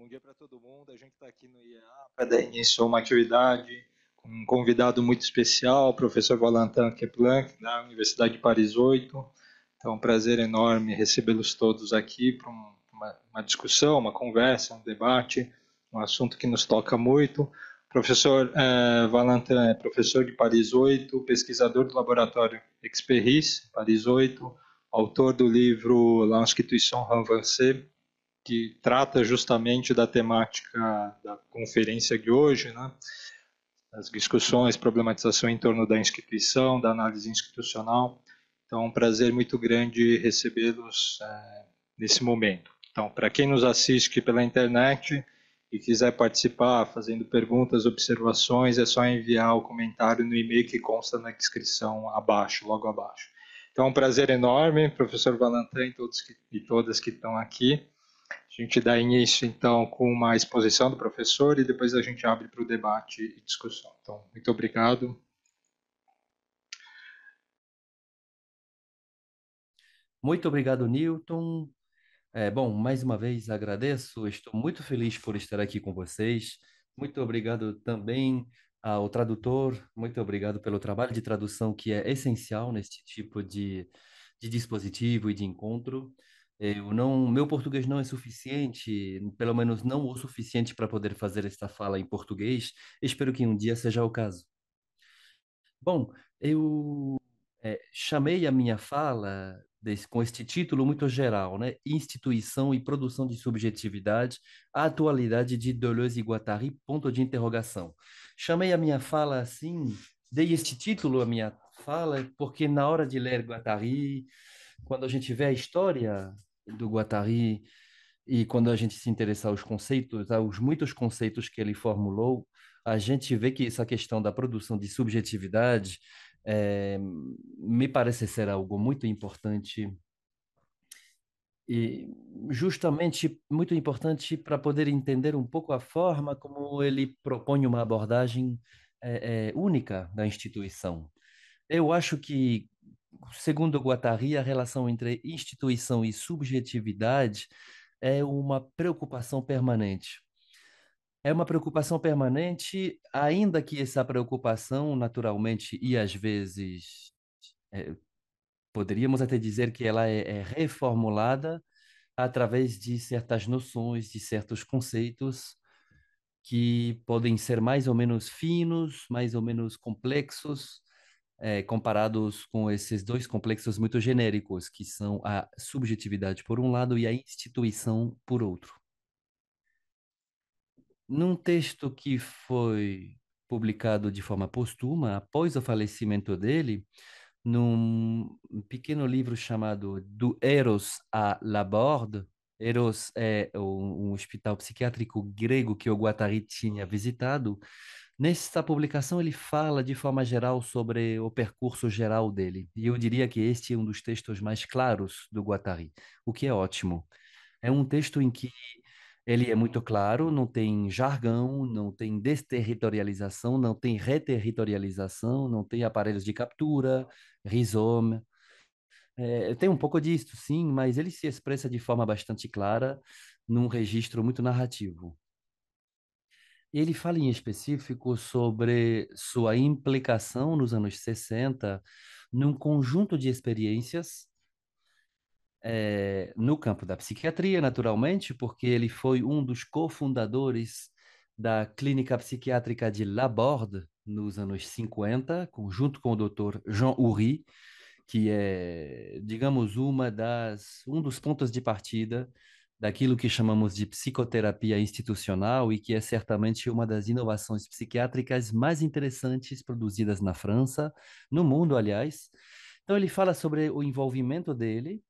Bom dia para todo mundo. A gente está aqui no IA para dar início a uma atividade com um convidado muito especial, o professor Valentin Keplanck, da Universidade de Paris 8. Então, é um prazer enorme recebê-los todos aqui para uma, uma discussão, uma conversa, um debate, um assunto que nos toca muito. Professor eh, é, Valentin é professor de Paris 8, pesquisador do laboratório Experris, Paris 8, autor do livro La Institution Renversée, que trata justamente da temática da conferência de hoje, né? as discussões, problematização em torno da instituição, da análise institucional. Então, é um prazer muito grande recebê-los é, nesse momento. Então, para quem nos assiste pela internet e quiser participar fazendo perguntas, observações, é só enviar o comentário no e-mail que consta na descrição abaixo, logo abaixo. Então, é um prazer enorme, professor Valentim e todos que, e todas que estão aqui. A gente dá início, então, com uma exposição do professor e depois a gente abre para o debate e discussão. Então, muito obrigado. Muito obrigado, Newton. É, bom, mais uma vez agradeço, estou muito feliz por estar aqui com vocês. Muito obrigado também ao tradutor, muito obrigado pelo trabalho de tradução que é essencial neste tipo de, de dispositivo e de encontro. Eu não, meu português não é suficiente, pelo menos não o suficiente para poder fazer esta fala em português. Espero que um dia seja o caso. Bom, eu é, chamei a minha fala desse, com este título muito geral, né? Instituição e produção de subjetividade, a atualidade de Deleuze e Guattari, ponto de interrogação. Chamei a minha fala assim, dei este título à minha fala, porque na hora de ler Guattari, quando a gente vê a história do Guattari e quando a gente se interessar aos conceitos, aos ah, muitos conceitos que ele formulou, a gente vê que essa questão da produção de subjetividade é, me parece ser algo muito importante e justamente muito importante para poder entender um pouco a forma como ele propõe uma abordagem é, é, única da instituição. Eu acho que segundo Guattari, a relação entre instituição e subjetividade é uma preocupação permanente. É uma preocupação permanente, ainda que essa preocupação, naturalmente, e às vezes é, poderíamos até dizer que ela é, é reformulada através de certas noções, de certos conceitos que podem ser mais ou menos finos, mais ou menos complexos, é, comparados com esses dois complexos muito genéricos, que são a subjetividade por um lado e a instituição por outro. Num texto que foi publicado de forma postuma, após o falecimento dele, num pequeno livro chamado Do Eros à Laborde, Eros é um hospital psiquiátrico grego que o Guattari tinha visitado, Nesta publicação, ele fala de forma geral sobre o percurso geral dele. E eu diria que este é um dos textos mais claros do Guattari, o que é ótimo. É um texto em que ele é muito claro, não tem jargão, não tem desterritorialização, não tem reterritorialização, não tem aparelhos de captura, rizoma. É, tem um pouco disso, sim, mas ele se expressa de forma bastante clara, num registro muito narrativo. Ele fala em específico sobre sua implicação nos anos 60 num conjunto de experiências é, no campo da psiquiatria, naturalmente, porque ele foi um dos cofundadores da Clínica Psiquiátrica de Laborde nos anos 50, junto com o Dr. Jean Houry, que é, digamos, uma das um dos pontos de partida daquilo que chamamos de psicoterapia institucional e que é certamente uma das inovações psiquiátricas mais interessantes produzidas na França, no mundo, aliás. Então, ele fala sobre o envolvimento dele,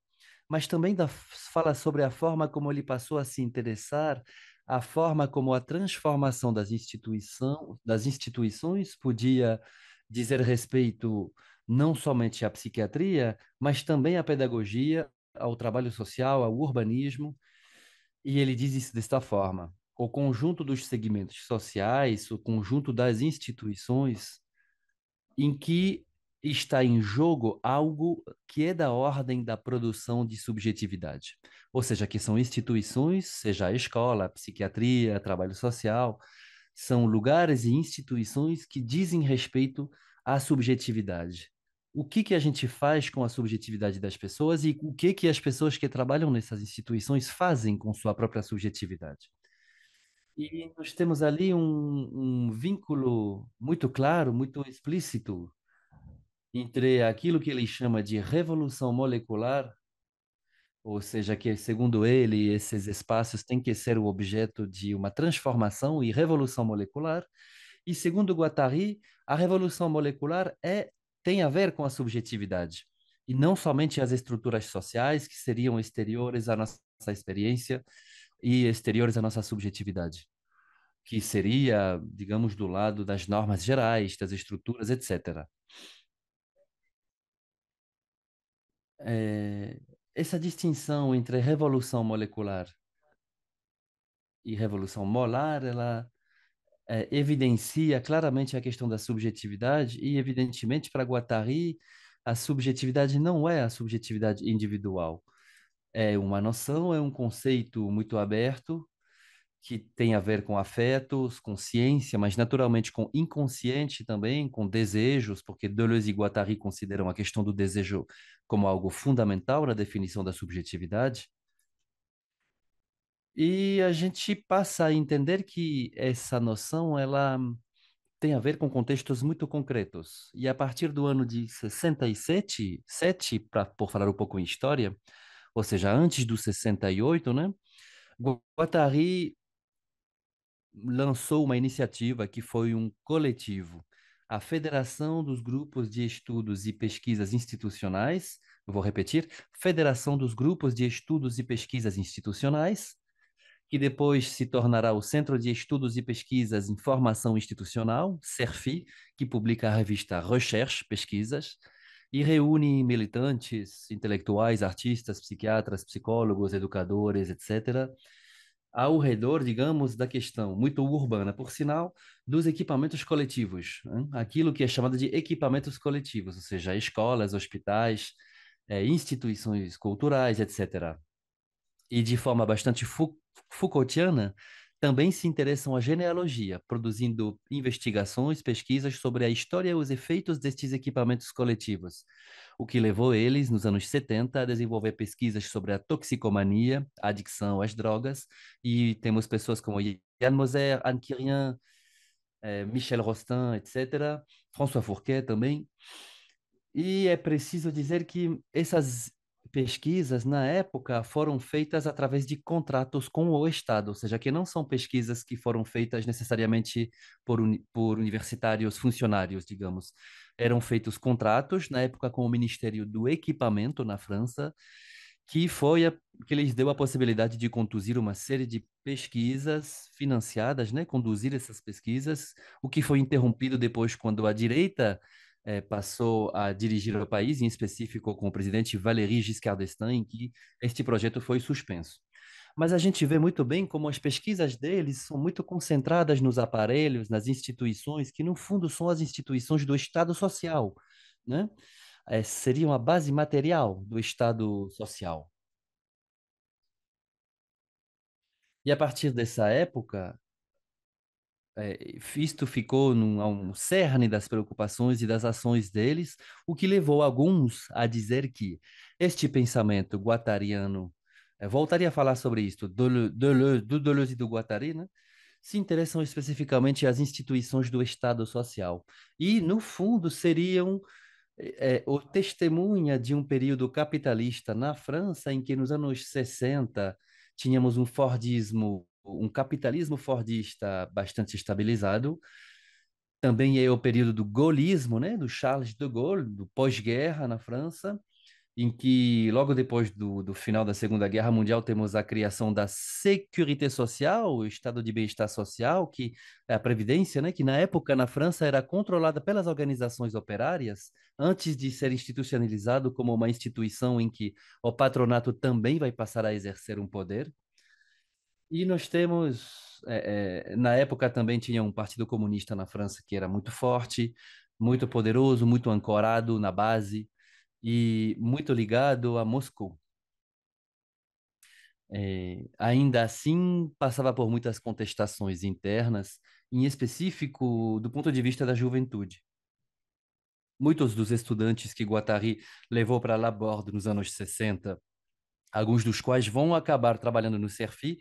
mas também da, fala sobre a forma como ele passou a se interessar, a forma como a transformação das, instituição, das instituições podia dizer respeito não somente à psiquiatria, mas também à pedagogia, ao trabalho social, ao urbanismo e ele diz isso desta forma: o conjunto dos segmentos sociais, o conjunto das instituições em que está em jogo algo que é da ordem da produção de subjetividade. Ou seja, que são instituições, seja a escola, a psiquiatria, trabalho social, são lugares e instituições que dizem respeito à subjetividade, o que, que a gente faz com a subjetividade das pessoas e o que, que as pessoas que trabalham nessas instituições fazem com sua própria subjetividade. E nós temos ali um, um vínculo muito claro, muito explícito entre aquilo que ele chama de revolução molecular, ou seja, que segundo ele esses espaços têm que ser o objeto de uma transformação e revolução molecular, e segundo Guattari, a revolução molecular é tem a ver com a subjetividade e não somente as estruturas sociais que seriam exteriores à nossa experiência e exteriores à nossa subjetividade, que seria, digamos, do lado das normas gerais, das estruturas, etc. É, essa distinção entre revolução molecular e revolução molar, ela é, evidencia claramente a questão da subjetividade e, evidentemente, para Guattari, a subjetividade não é a subjetividade individual. É uma noção, é um conceito muito aberto que tem a ver com afetos, consciência, mas naturalmente com inconsciente também, com desejos, porque Deleuze e Guattari consideram a questão do desejo como algo fundamental na definição da subjetividade. E a gente passa a entender que essa noção ela tem a ver com contextos muito concretos. E a partir do ano de 67, 7, pra, por falar um pouco em história, ou seja, antes do 68, né, Guattari lançou uma iniciativa que foi um coletivo, a Federação dos Grupos de Estudos e Pesquisas Institucionais, vou repetir, Federação dos Grupos de Estudos e Pesquisas Institucionais, que depois se tornará o Centro de Estudos e Pesquisas em Formação Institucional, CERFI, que publica a revista Recherche Pesquisas, e reúne militantes, intelectuais, artistas, psiquiatras, psicólogos, educadores, etc., ao redor, digamos, da questão muito urbana, por sinal, dos equipamentos coletivos, hein? Né? aquilo que é chamado de equipamentos coletivos, ou seja, escolas, hospitais, é, instituições culturais, etc e de forma bastante Foucaultiana, também se interessam à genealogia, produzindo investigações, pesquisas sobre a história e os efeitos destes equipamentos coletivos, o que levou eles, nos anos 70, a desenvolver pesquisas sobre a toxicomania, a adicção às drogas, e temos pessoas como Yann Moser, Anne Kirian, eh, Michel Rostin, etc., François Fourquet também. E é preciso dizer que essas pesquisas, na época, foram feitas através de contratos com o Estado, ou seja, que não são pesquisas que foram feitas necessariamente por, uni por universitários funcionários, digamos. Eram feitos contratos, na época, com o Ministério do Equipamento, na França, que foi a, que lhes deu a possibilidade de conduzir uma série de pesquisas financiadas, né, conduzir essas pesquisas, o que foi interrompido depois quando a direita é, passou a dirigir o país, em específico com o presidente Valéry Giscard d'Estaing, em que este projeto foi suspenso. Mas a gente vê muito bem como as pesquisas deles são muito concentradas nos aparelhos, nas instituições, que no fundo são as instituições do Estado social, né? É, seriam a base material do Estado social. E a partir dessa época, é, isto ficou num, um cerne das preocupações e das ações deles, o que levou alguns a dizer que este pensamento guatariano, é, voltaria a falar sobre isto, do, do, do Deleuze e do Guattari, né? se interessam especificamente às instituições do Estado Social. E, no fundo, seriam é, é o testemunha de um período capitalista na França, em que nos anos 60 tínhamos um Fordismo um capitalismo fordista bastante estabilizado. Também é o período do gaullismo, né, do Charles de Gaulle, do pós-guerra na França, em que logo depois do, do, final da Segunda Guerra Mundial temos a criação da Sécurité Social, o Estado de Bem-Estar Social, que é a previdência, né, que na época na França era controlada pelas organizações operárias, antes de ser institucionalizado como uma instituição em que o patronato também vai passar a exercer um poder e nós temos, é, é, na época também tinha um Partido Comunista na França que era muito forte, muito poderoso, muito ancorado na base e muito ligado a Moscou. É, ainda assim, passava por muitas contestações internas, em específico do ponto de vista da juventude. Muitos dos estudantes que Guattari levou para Laborde nos anos 60, alguns dos quais vão acabar trabalhando no Serfi,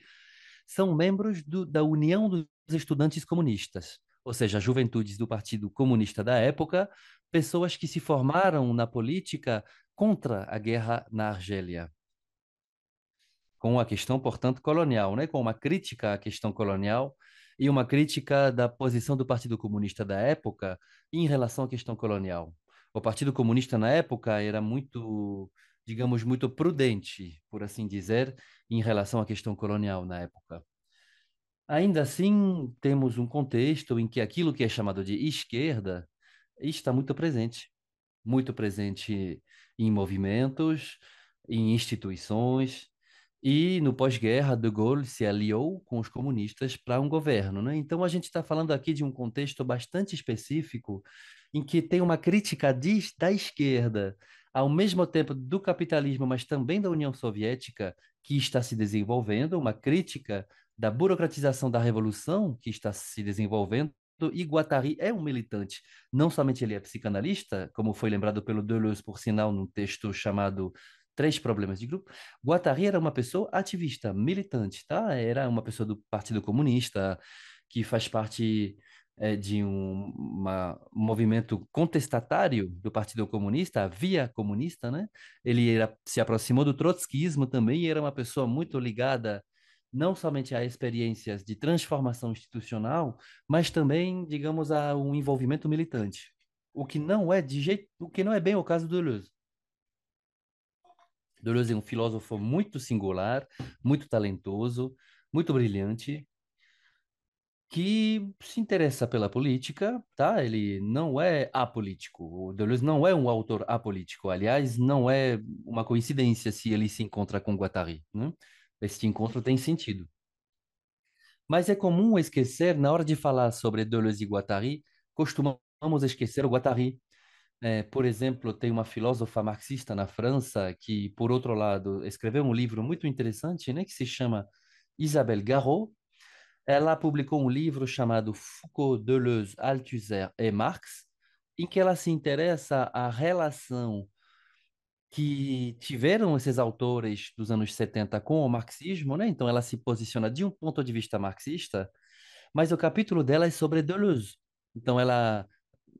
são membros do, da União dos Estudantes Comunistas, ou seja, juventudes do Partido Comunista da época, pessoas que se formaram na política contra a guerra na Argélia. Com a questão, portanto, colonial, né? com uma crítica à questão colonial e uma crítica da posição do Partido Comunista da época em relação à questão colonial. O Partido Comunista, na época, era muito digamos, muito prudente, por assim dizer, em relação à questão colonial na época. Ainda assim, temos um contexto em que aquilo que é chamado de esquerda está muito presente, muito presente em movimentos, em instituições, e no pós-guerra, De Gaulle se aliou com os comunistas para um governo. Né? Então, a gente está falando aqui de um contexto bastante específico em que tem uma crítica de, da esquerda ao mesmo tempo do capitalismo, mas também da União Soviética, que está se desenvolvendo, uma crítica da burocratização da revolução que está se desenvolvendo. E Guattari é um militante. Não somente ele é psicanalista, como foi lembrado pelo Deleuze, por sinal, num texto chamado três problemas de grupo. Guattari era uma pessoa ativista, militante, tá? Era uma pessoa do Partido Comunista, que faz parte é, de um uma, movimento contestatário do Partido Comunista, a via comunista, né? Ele era, se aproximou do trotskismo também e era uma pessoa muito ligada não somente a experiências de transformação institucional, mas também, digamos, a um envolvimento militante, o que não é de jeito, o que não é bem o caso do Deleuze. Deleuze é um filósofo muito singular, muito talentoso, muito brilhante, que se interessa pela política, tá? Ele não é apolítico. O Deleuze não é um autor apolítico. Aliás, não é uma coincidência se ele se encontra com Guattari, né? Este encontro tem sentido. Mas é comum esquecer, na hora de falar sobre Deleuze e Guattari, costumamos esquecer o Guattari. É, por exemplo, tem uma filósofa marxista na França que, por outro lado, escreveu um livro muito interessante, né, que se chama Isabelle Garot, ela publicou um livro chamado Foucault, Deleuze, Althusser e Marx, em que ela se interessa a relação que tiveram esses autores dos anos 70 com o marxismo, né? Então ela se posiciona de um ponto de vista marxista, mas o capítulo dela é sobre Deleuze. Então ela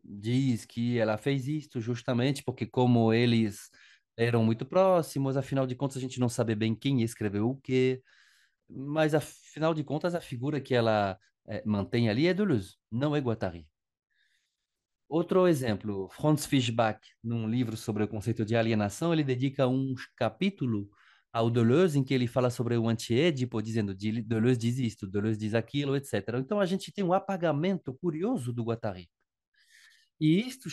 diz que ela fez isto justamente porque como eles eram muito próximos, afinal de contas a gente não sabe bem quem escreveu o quê mas afinal de contas a figura que ela é, mantém ali é Deleuze, não é Guattari. Outro exemplo, Franz Fischbach, num livro sobre o conceito de alienação, ele dedica um capítulo ao Deleuze em que ele fala sobre o anti-Édipo, dizendo Deleuze diz isto, Deleuze diz aquilo, etc. Então a gente tem um apagamento curioso do Guattari. E isto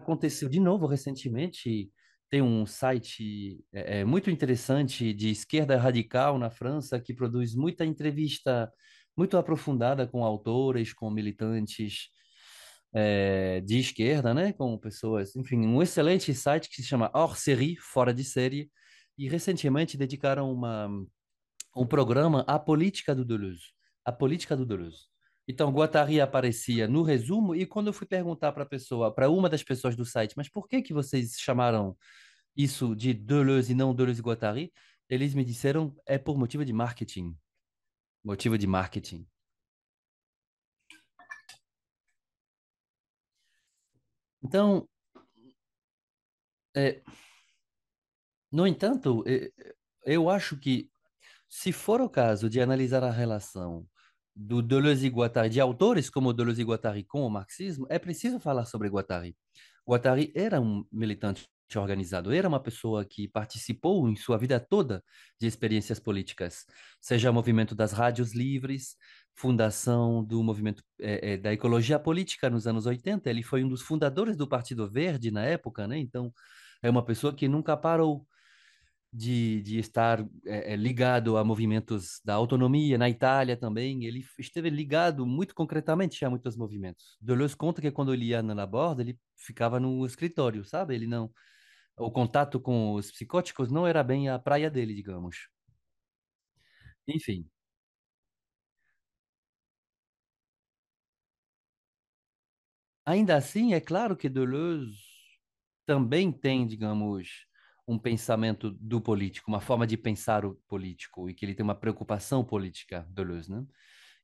aconteceu de novo recentemente tem um site é, é, muito interessante de esquerda radical na França que produz muita entrevista muito aprofundada com autores, com militantes é, de esquerda, né, com pessoas, enfim, um excelente site que se chama Hors Série, fora de série, e recentemente dedicaram uma, um programa à política do Deleuze, a política do Deleuze. Então, Guattari aparecia no resumo, e quando eu fui perguntar para pessoa, para uma das pessoas do site, mas por que que vocês chamaram isso de Deleuze e não Deleuze e Guattari? Eles me disseram é por motivo de marketing. Motivo de marketing. Então, é, no entanto, eu acho que se for o caso de analisar a relação do Deleuze e Guattari, de autores como Deleuze e Guattari com o marxismo, é preciso falar sobre Guattari. Guattari era um militante organizado, era uma pessoa que participou em sua vida toda de experiências políticas, seja o movimento das rádios livres, fundação do movimento é, é, da ecologia política nos anos 80, ele foi um dos fundadores do Partido Verde na época, né? Então, é uma pessoa que nunca parou de, de estar é, ligado a movimentos da autonomia na Itália também. Ele esteve ligado muito concretamente a muitos movimentos. Deleuze conta que quando ele ia na borda, ele ficava no escritório, sabe? Ele não. O contato com os psicóticos não era bem a praia dele, digamos. Enfim. Ainda assim, é claro que Deleuze também tem, digamos, um pensamento do político, uma forma de pensar o político e que ele tem uma preocupação política, Deleuze, né?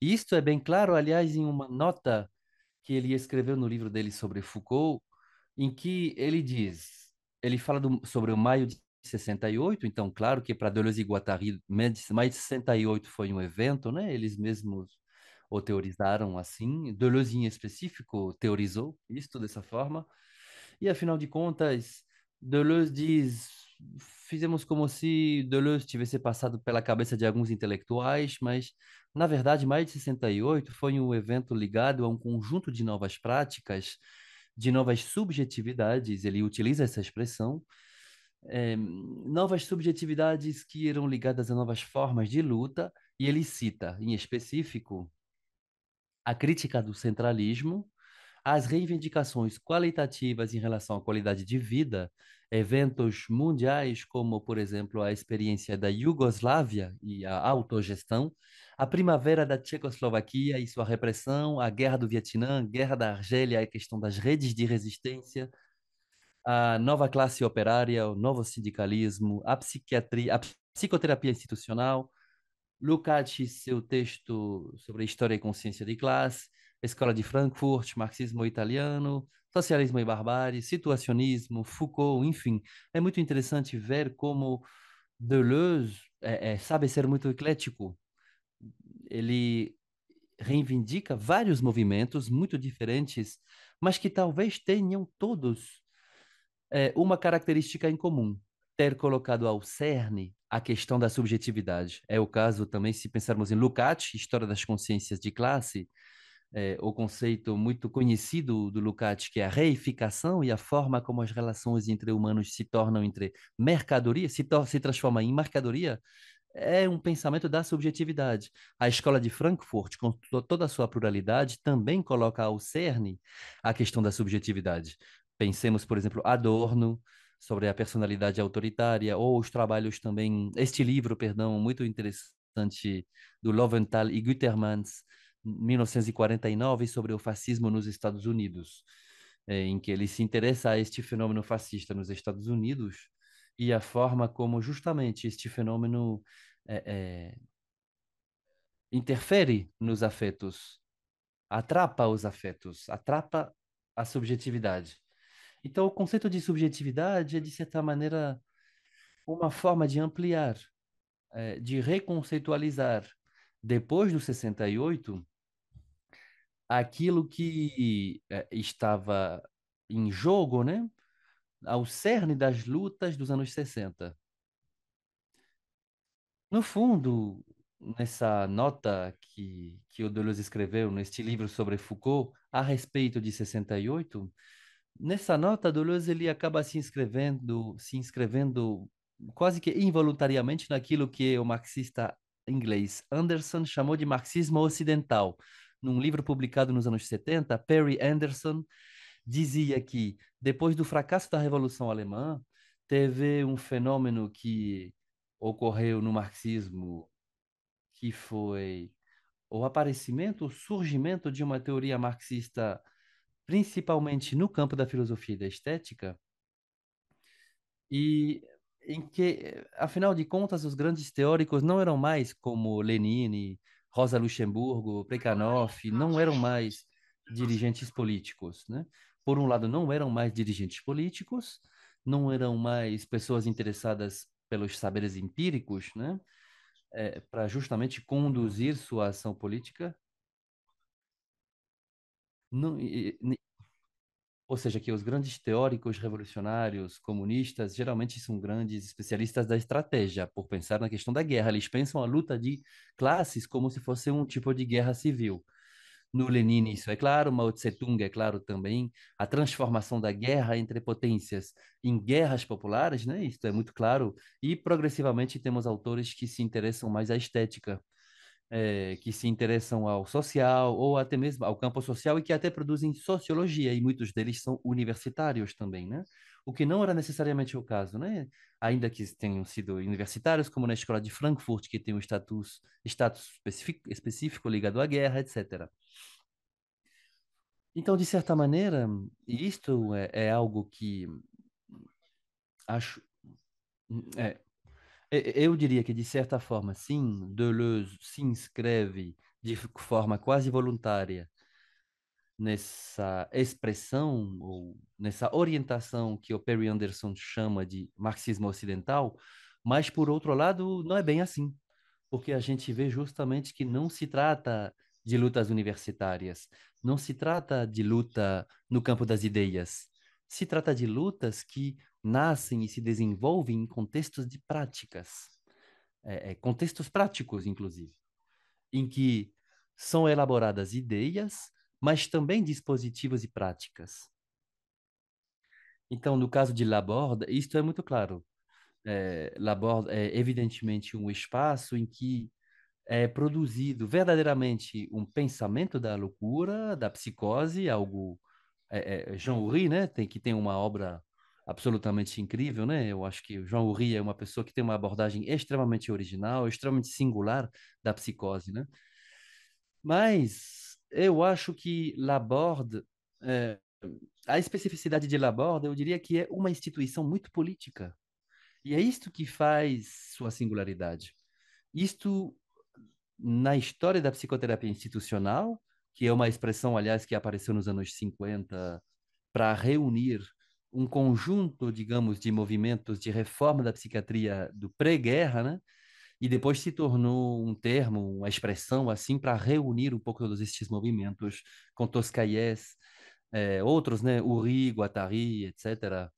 E isto é bem claro, aliás, em uma nota que ele escreveu no livro dele sobre Foucault, em que ele diz, ele fala do, sobre o maio de 68, então claro que para Deleuze e Guattari, maio de 68 foi um evento, né? Eles mesmos o teorizaram assim, Deleuze em específico teorizou isto dessa forma. E afinal de contas, Deleuze diz: fizemos como se Deleuze tivesse passado pela cabeça de alguns intelectuais, mas, na verdade, mais de 68 foi um evento ligado a um conjunto de novas práticas, de novas subjetividades, ele utiliza essa expressão, é, novas subjetividades que eram ligadas a novas formas de luta, e ele cita, em específico, a crítica do centralismo, as reivindicações qualitativas em relação à qualidade de vida, eventos mundiais, como, por exemplo, a experiência da Iugoslávia e a autogestão, a primavera da Tchecoslovaquia e sua repressão, a guerra do Vietnã, a guerra da Argélia, e a questão das redes de resistência, a nova classe operária, o novo sindicalismo, a psiquiatria, a psicoterapia institucional, Lukács, seu texto sobre história e consciência de classe, Escola de Frankfurt, Marxismo Italiano, Socialismo e Barbárie, Situacionismo, Foucault, enfim. É muito interessante ver como Deleuze é, é, sabe ser muito eclético. Ele reivindica vários movimentos muito diferentes, mas que talvez tenham todos é, uma característica em comum: ter colocado ao cerne a questão da subjetividade. É o caso também se pensarmos em Lukács, História das Consciências de Classe, é, o conceito muito conhecido do Lukács, que é a reificação e a forma como as relações entre humanos se tornam entre mercadoria, se, se transforma em mercadoria, é um pensamento da subjetividade. A escola de Frankfurt, com toda a sua pluralidade, também coloca ao cerne a questão da subjetividade. Pensemos, por exemplo, Adorno, sobre a personalidade autoritária, ou os trabalhos também, este livro, perdão, muito interessante, do Loventhal e Gutermans, 1949 sobre o fascismo nos Estados Unidos, é, em que ele se interessa a este fenômeno fascista nos Estados Unidos e a forma como justamente este fenômeno é, é, interfere nos afetos, atrapa os afetos, atrapa a subjetividade. Então, o conceito de subjetividade é, de certa maneira, uma forma de ampliar, é, de reconceitualizar. Depois do 68, aquilo que eh, estava em jogo, né? Ao cerne das lutas dos anos 60. No fundo, nessa nota que, que o Deleuze escreveu neste livro sobre Foucault a respeito de 68, nessa nota Deleuze ele acaba se inscrevendo, se inscrevendo quase que involuntariamente naquilo que o marxista inglês Anderson chamou de marxismo ocidental, num livro publicado nos anos 70, Perry Anderson dizia que depois do fracasso da Revolução Alemã, teve um fenômeno que ocorreu no marxismo, que foi o aparecimento, o surgimento de uma teoria marxista, principalmente no campo da filosofia e da estética, e em que, afinal de contas, os grandes teóricos não eram mais como Lenin, Rosa Luxemburgo, Plekhanov, não eram mais dirigentes políticos, né? Por um lado, não eram mais dirigentes políticos, não eram mais pessoas interessadas pelos saberes empíricos, né? É, para justamente conduzir sua ação política. Não, e, ou seja, que os grandes teóricos revolucionários, comunistas, geralmente são grandes especialistas da estratégia, por pensar na questão da guerra. Eles pensam a luta de classes como se fosse um tipo de guerra civil. No Lenin, isso é claro, Mao Tse-tung é claro também. A transformação da guerra entre potências em guerras populares, né? Isso é muito claro. E progressivamente temos autores que se interessam mais à estética é, que se interessam ao social ou até mesmo ao campo social e que até produzem sociologia, e muitos deles são universitários também, né? O que não era necessariamente o caso, né? Ainda que tenham sido universitários, como na escola de Frankfurt, que tem um status, status específico, específico ligado à guerra, etc. Então, de certa maneira, isto é, é algo que acho. Hum, é, eu diria que, de certa forma, sim, Deleuze se inscreve de forma quase voluntária nessa expressão ou nessa orientação que o Perry Anderson chama de marxismo ocidental, mas, por outro lado, não é bem assim, porque a gente vê justamente que não se trata de lutas universitárias, não se trata de luta no campo das ideias, se trata de lutas que nascem e se desenvolvem em contextos de práticas, é, é, contextos práticos, inclusive, em que são elaboradas ideias, mas também dispositivos e práticas. Então, no caso de Laborde, isto é muito claro. É, Laborde é evidentemente um espaço em que é produzido verdadeiramente um pensamento da loucura, da psicose, algo é, é, Jean Uri, né? Tem, que tem uma obra absolutamente incrível, né? Eu acho que o Jean Uri é uma pessoa que tem uma abordagem extremamente original, extremamente singular da psicose, né? Mas eu acho que Laborde, é, a especificidade de Laborde, eu diria que é uma instituição muito política. E é isto que faz sua singularidade. Isto, na história da psicoterapia institucional, que é uma expressão, aliás, que apareceu nos anos 50 para reunir um conjunto, digamos, de movimentos de reforma da psiquiatria do pré-guerra, né? E depois se tornou um termo, uma expressão assim para reunir um pouco todos estes movimentos com Toscaïès, é, outros, né, Uri, Guattari, etc.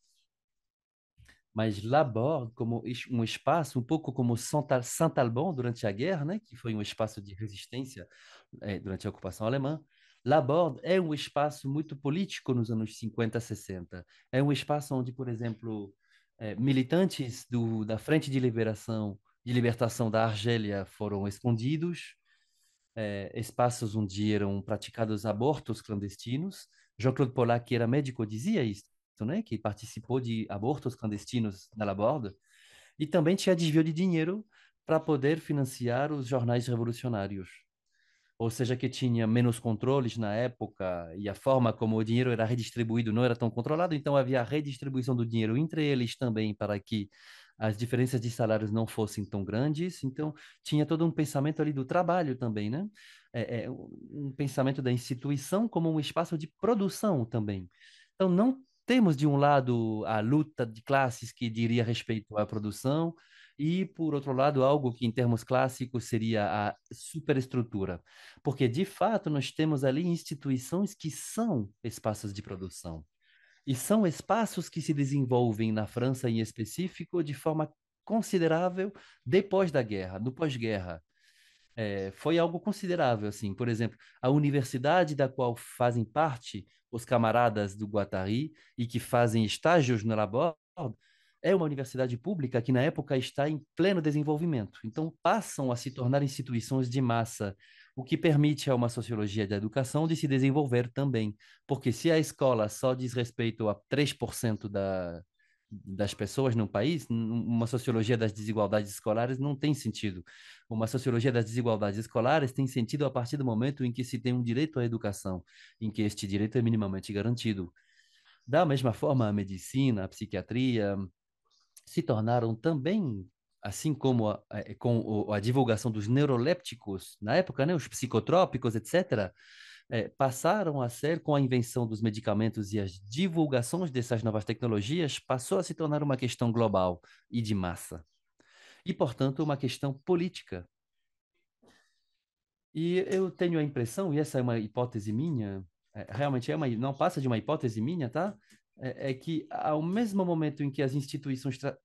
Mas Laborde como um espaço um pouco como Saint-Alban durante a guerra, né, que foi um espaço de resistência, é, durante a ocupação alemã, Laborde é um espaço muito político nos anos 50, 60. É um espaço onde, por exemplo, é, militantes do, da Frente de Liberação de Libertação da Argélia foram escondidos, é, espaços onde eram praticados abortos clandestinos. Jean-Claude Polac, que era médico, dizia isso, né? que participou de abortos clandestinos na Laborde. E também tinha desvio de dinheiro para poder financiar os jornais revolucionários ou seja, que tinha menos controles na época e a forma como o dinheiro era redistribuído não era tão controlado, então havia a redistribuição do dinheiro entre eles também para que as diferenças de salários não fossem tão grandes. Então, tinha todo um pensamento ali do trabalho também, né? É, é, um pensamento da instituição como um espaço de produção também. Então, não temos, de um lado, a luta de classes que diria respeito à produção, e, por outro lado, algo que em termos clássicos seria a superestrutura. Porque, de fato, nós temos ali instituições que são espaços de produção. E são espaços que se desenvolvem na França, em específico, de forma considerável depois da guerra, no pós-guerra. É, foi algo considerável, assim. Por exemplo, a universidade da qual fazem parte os camaradas do Guatari e que fazem estágios no labor é uma universidade pública que, na época, está em pleno desenvolvimento. Então, passam a se tornar instituições de massa, o que permite a uma sociologia da educação de se desenvolver também. Porque se a escola só diz respeito a 3% da, das pessoas no país, uma sociologia das desigualdades escolares não tem sentido. Uma sociologia das desigualdades escolares tem sentido a partir do momento em que se tem um direito à educação, em que este direito é minimamente garantido. Da mesma forma, a medicina, a psiquiatria, se tornaram também, assim como a, a eh, com a divulgação dos neurolépticos, na época, né, os psicotrópicos, etc., é, eh, passaram a ser, com a invenção dos medicamentos e as divulgações dessas novas tecnologias, passou a se tornar uma questão global e de massa. E, portanto, uma questão política. E eu tenho a impressão, e essa é uma hipótese minha, eh, realmente é uma, não passa de uma hipótese minha, tá? é, é que, ao mesmo momento em que as instituições tra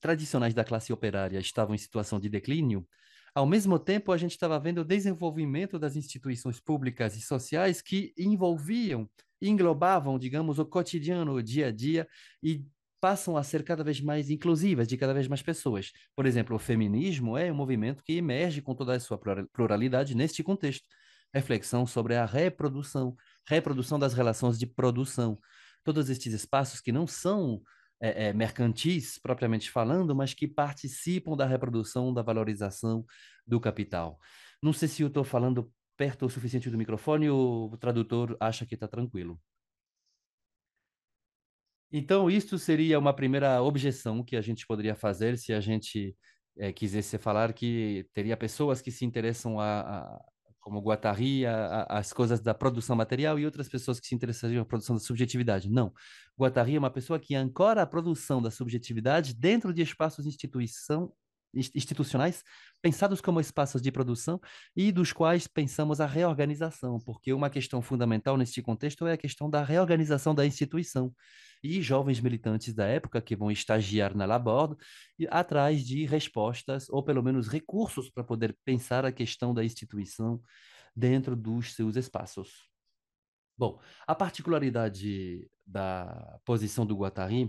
tradicionais da classe operária estavam em situação de declínio, ao mesmo tempo a gente estava vendo o desenvolvimento das instituições públicas e sociais que envolviam, englobavam, digamos, o cotidiano, o dia a dia e passam a ser cada vez mais inclusivas de cada vez mais pessoas. Por exemplo, o feminismo é um movimento que emerge com toda a sua pluralidade neste contexto. Reflexão sobre a reprodução, reprodução das relações de produção, todos estes espaços que não são é, é, mercantis, propriamente falando, mas que participam da reprodução, da valorização do capital. Não sei se eu estou falando perto o suficiente do microfone, o tradutor acha que está tranquilo. Então, isso seria uma primeira objeção que a gente poderia fazer se a gente é, quisesse falar que teria pessoas que se interessam a como Guattari, a, a, as coisas da produção material e outras pessoas que se interessariam na produção da subjetividade. Não. Guattari é uma pessoa que ancora a produção da subjetividade dentro de espaços instituição, institucionais pensados como espaços de produção e dos quais pensamos a reorganização, porque uma questão fundamental neste contexto é a questão da reorganização da instituição e jovens militantes da época que vão estagiar na Laborda, atrás de respostas, ou pelo menos recursos, para poder pensar a questão da instituição dentro dos seus espaços. Bom, a particularidade da posição do Guattari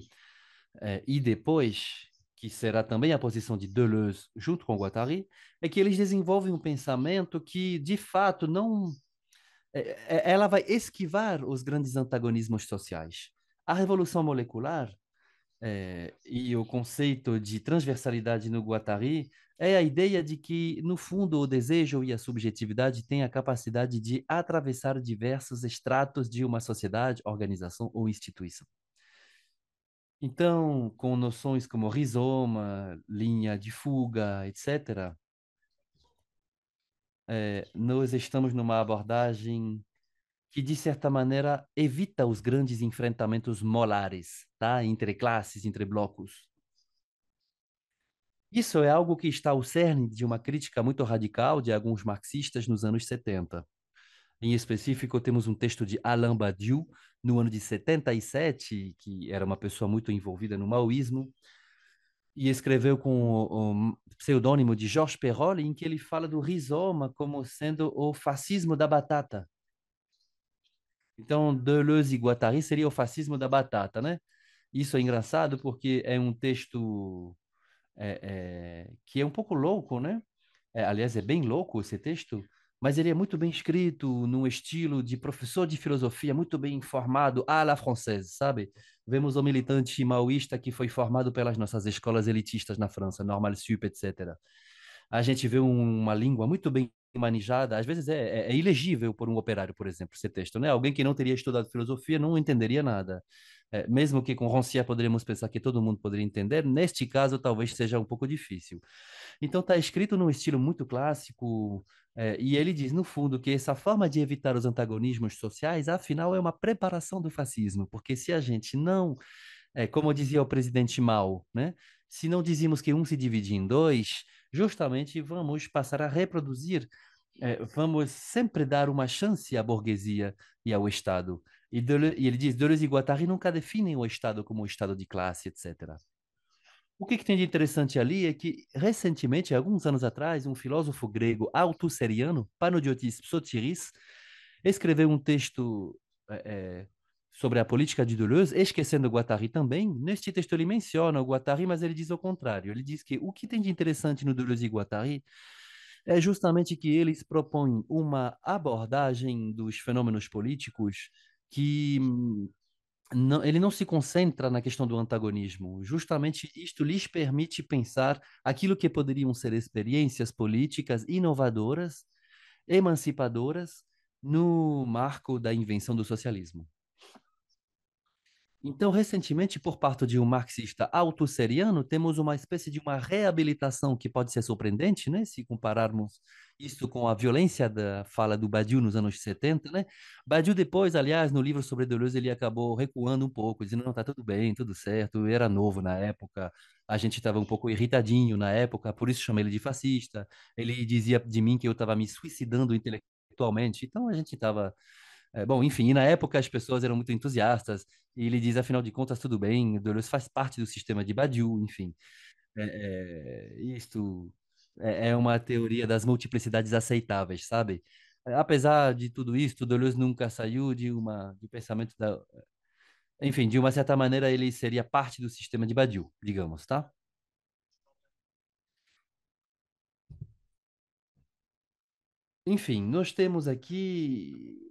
é, e depois, que será também a posição de Deleuze junto com o Guattari, é que eles desenvolvem um pensamento que, de fato, não. É, é, ela vai esquivar os grandes antagonismos sociais. A revolução molecular é, e o conceito de transversalidade no Guattari é a ideia de que, no fundo, o desejo e a subjetividade têm a capacidade de atravessar diversos estratos de uma sociedade, organização ou instituição. Então, com noções como rizoma, linha de fuga, etc., é, nós estamos numa abordagem que de certa maneira evita os grandes enfrentamentos molares, tá? Entre classes, entre blocos. Isso é algo que está ao cerne de uma crítica muito radical de alguns marxistas nos anos 70. Em específico, temos um texto de Alain Badiou, no ano de 77, que era uma pessoa muito envolvida no maoísmo, e escreveu com o, o pseudônimo de Georges Perrol, em que ele fala do rizoma como sendo o fascismo da batata. Então, Deleuze e Guattari seria o fascismo da batata, né? Isso é engraçado porque é um texto é, é, que é um pouco louco, né? É, aliás, é bem louco esse texto, mas ele é muito bem escrito, num estilo de professor de filosofia, muito bem informado, à la française, sabe? Vemos o um militante maoísta que foi formado pelas nossas escolas elitistas na França, Normal Sup, etc. A gente vê um, uma língua muito bem manijada, às vezes é, é, é, ilegível por um operário, por exemplo, esse texto, né? Alguém que não teria estudado filosofia não entenderia nada. É, mesmo que com Rancière poderíamos pensar que todo mundo poderia entender, neste caso talvez seja um pouco difícil. Então está escrito num estilo muito clássico, é, e ele diz, no fundo, que essa forma de evitar os antagonismos sociais, afinal, é uma preparação do fascismo, porque se a gente não, é, como dizia o presidente Mao, né? Se não dizemos que um se divide em dois, justamente vamos passar a reproduzir, eh, vamos sempre dar uma chance à burguesia e ao Estado. E, e ele diz, Deleuze e Guattari nunca definem o Estado como um Estado de classe, etc. O que, que, tem de interessante ali é que, recentemente, alguns anos atrás, um filósofo grego autosseriano, Panodiotis Psotiris escreveu um texto é, sobre a política de Deleuze, esquecendo Guattari também, neste texto ele menciona o Guattari, mas ele diz o contrário. Ele diz que o que tem de interessante no Deleuze e Guattari é justamente que eles propõem uma abordagem dos fenômenos políticos que hum, não, ele não se concentra na questão do antagonismo. Justamente isto lhes permite pensar aquilo que poderiam ser experiências políticas inovadoras, emancipadoras, no marco da invenção do socialismo. Então, recentemente, por parte de um marxista autosseriano, temos uma espécie de uma reabilitação que pode ser surpreendente, né? se compararmos isso com a violência da fala do Badiou nos anos 70. Né? Badiou depois, aliás, no livro sobre Deleuze, ele acabou recuando um pouco, dizendo, não, está tudo bem, tudo certo, eu era novo na época, a gente estava um pouco irritadinho na época, por isso chamei ele de fascista. Ele dizia de mim que eu estava me suicidando intelectualmente, então a gente estava é, bom, enfim, na época as pessoas eram muito entusiastas, e ele diz, afinal de contas, tudo bem, Deleuze faz parte do sistema de Badiou, enfim. É, é, isto é, é uma teoria das multiplicidades aceitáveis, sabe? Apesar de tudo isso, Deleuze nunca saiu de uma de pensamento da enfim, de uma certa maneira ele seria parte do sistema de Badiou, digamos, tá? Enfim, nós temos aqui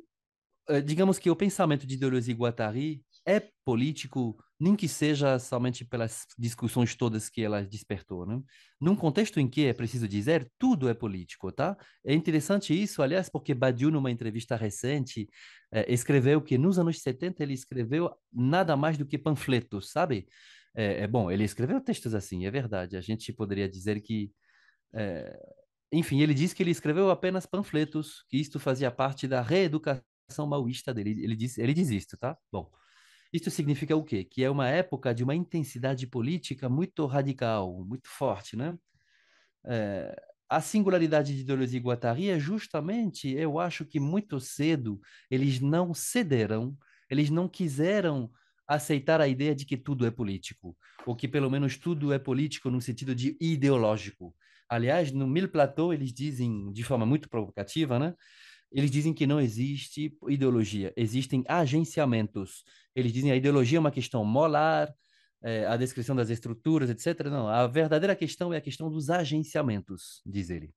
eh, digamos que o pensamento de Deleuze Guattari é político, nem que seja somente pelas discussões todas que ela despertou, né? Num contexto em que é preciso dizer, tudo é político, tá? É interessante isso, aliás, porque Badiou, numa entrevista recente, eh, escreveu que nos anos 70 ele escreveu nada mais do que panfletos, sabe? É, é bom, ele escreveu textos assim, é verdade. A gente poderia dizer que eh, enfim, ele diz que ele escreveu apenas panfletos, que isto fazia parte da reeducação ação maoísta dele. Ele diz, ele diz isto, tá? Bom, isto significa o quê? Que é uma época de uma intensidade política muito radical, muito forte, né? É, a singularidade de Deleuze e Guattari é justamente, eu acho que muito cedo eles não cederam, eles não quiseram aceitar a ideia de que tudo é político, ou que pelo menos tudo é político no sentido de ideológico. Aliás, no Mil Platô eles dizem de forma muito provocativa, né, eles dizem que não existe ideologia, existem agenciamentos. Eles dizem a ideologia é uma questão molar, é, a descrição das estruturas, etc. Não, a verdadeira questão é a questão dos agenciamentos, diz ele.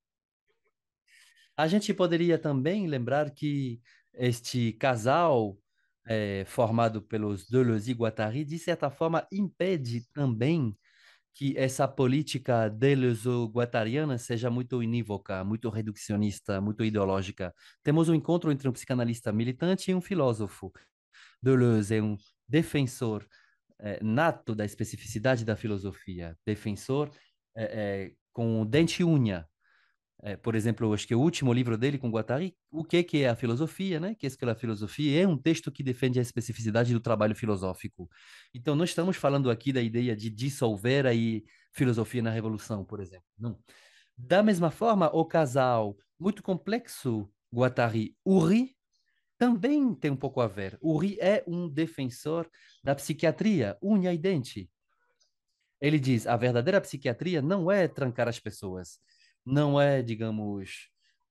A gente poderia também lembrar que este casal é, formado pelos Deleuze e Guattari, de certa forma, impede também que essa política deles guatariana seja muito unívoca, muito reducionista, muito ideológica. Temos um encontro entre um psicanalista militante e um filósofo. Deleuze é um defensor é, nato da especificidade da filosofia, defensor é, é, com dente e unha é, por exemplo, acho que o último livro dele com Guattari, o que que é a filosofia, né? Que é a filosofia é um texto que defende a especificidade do trabalho filosófico. Então, não estamos falando aqui da ideia de dissolver aí filosofia na revolução, por exemplo, não. Da mesma forma, o casal muito complexo Guattari Uri também tem um pouco a ver. Uri é um defensor da psiquiatria, unha e dente. Ele diz: a verdadeira psiquiatria não é trancar as pessoas não é, digamos,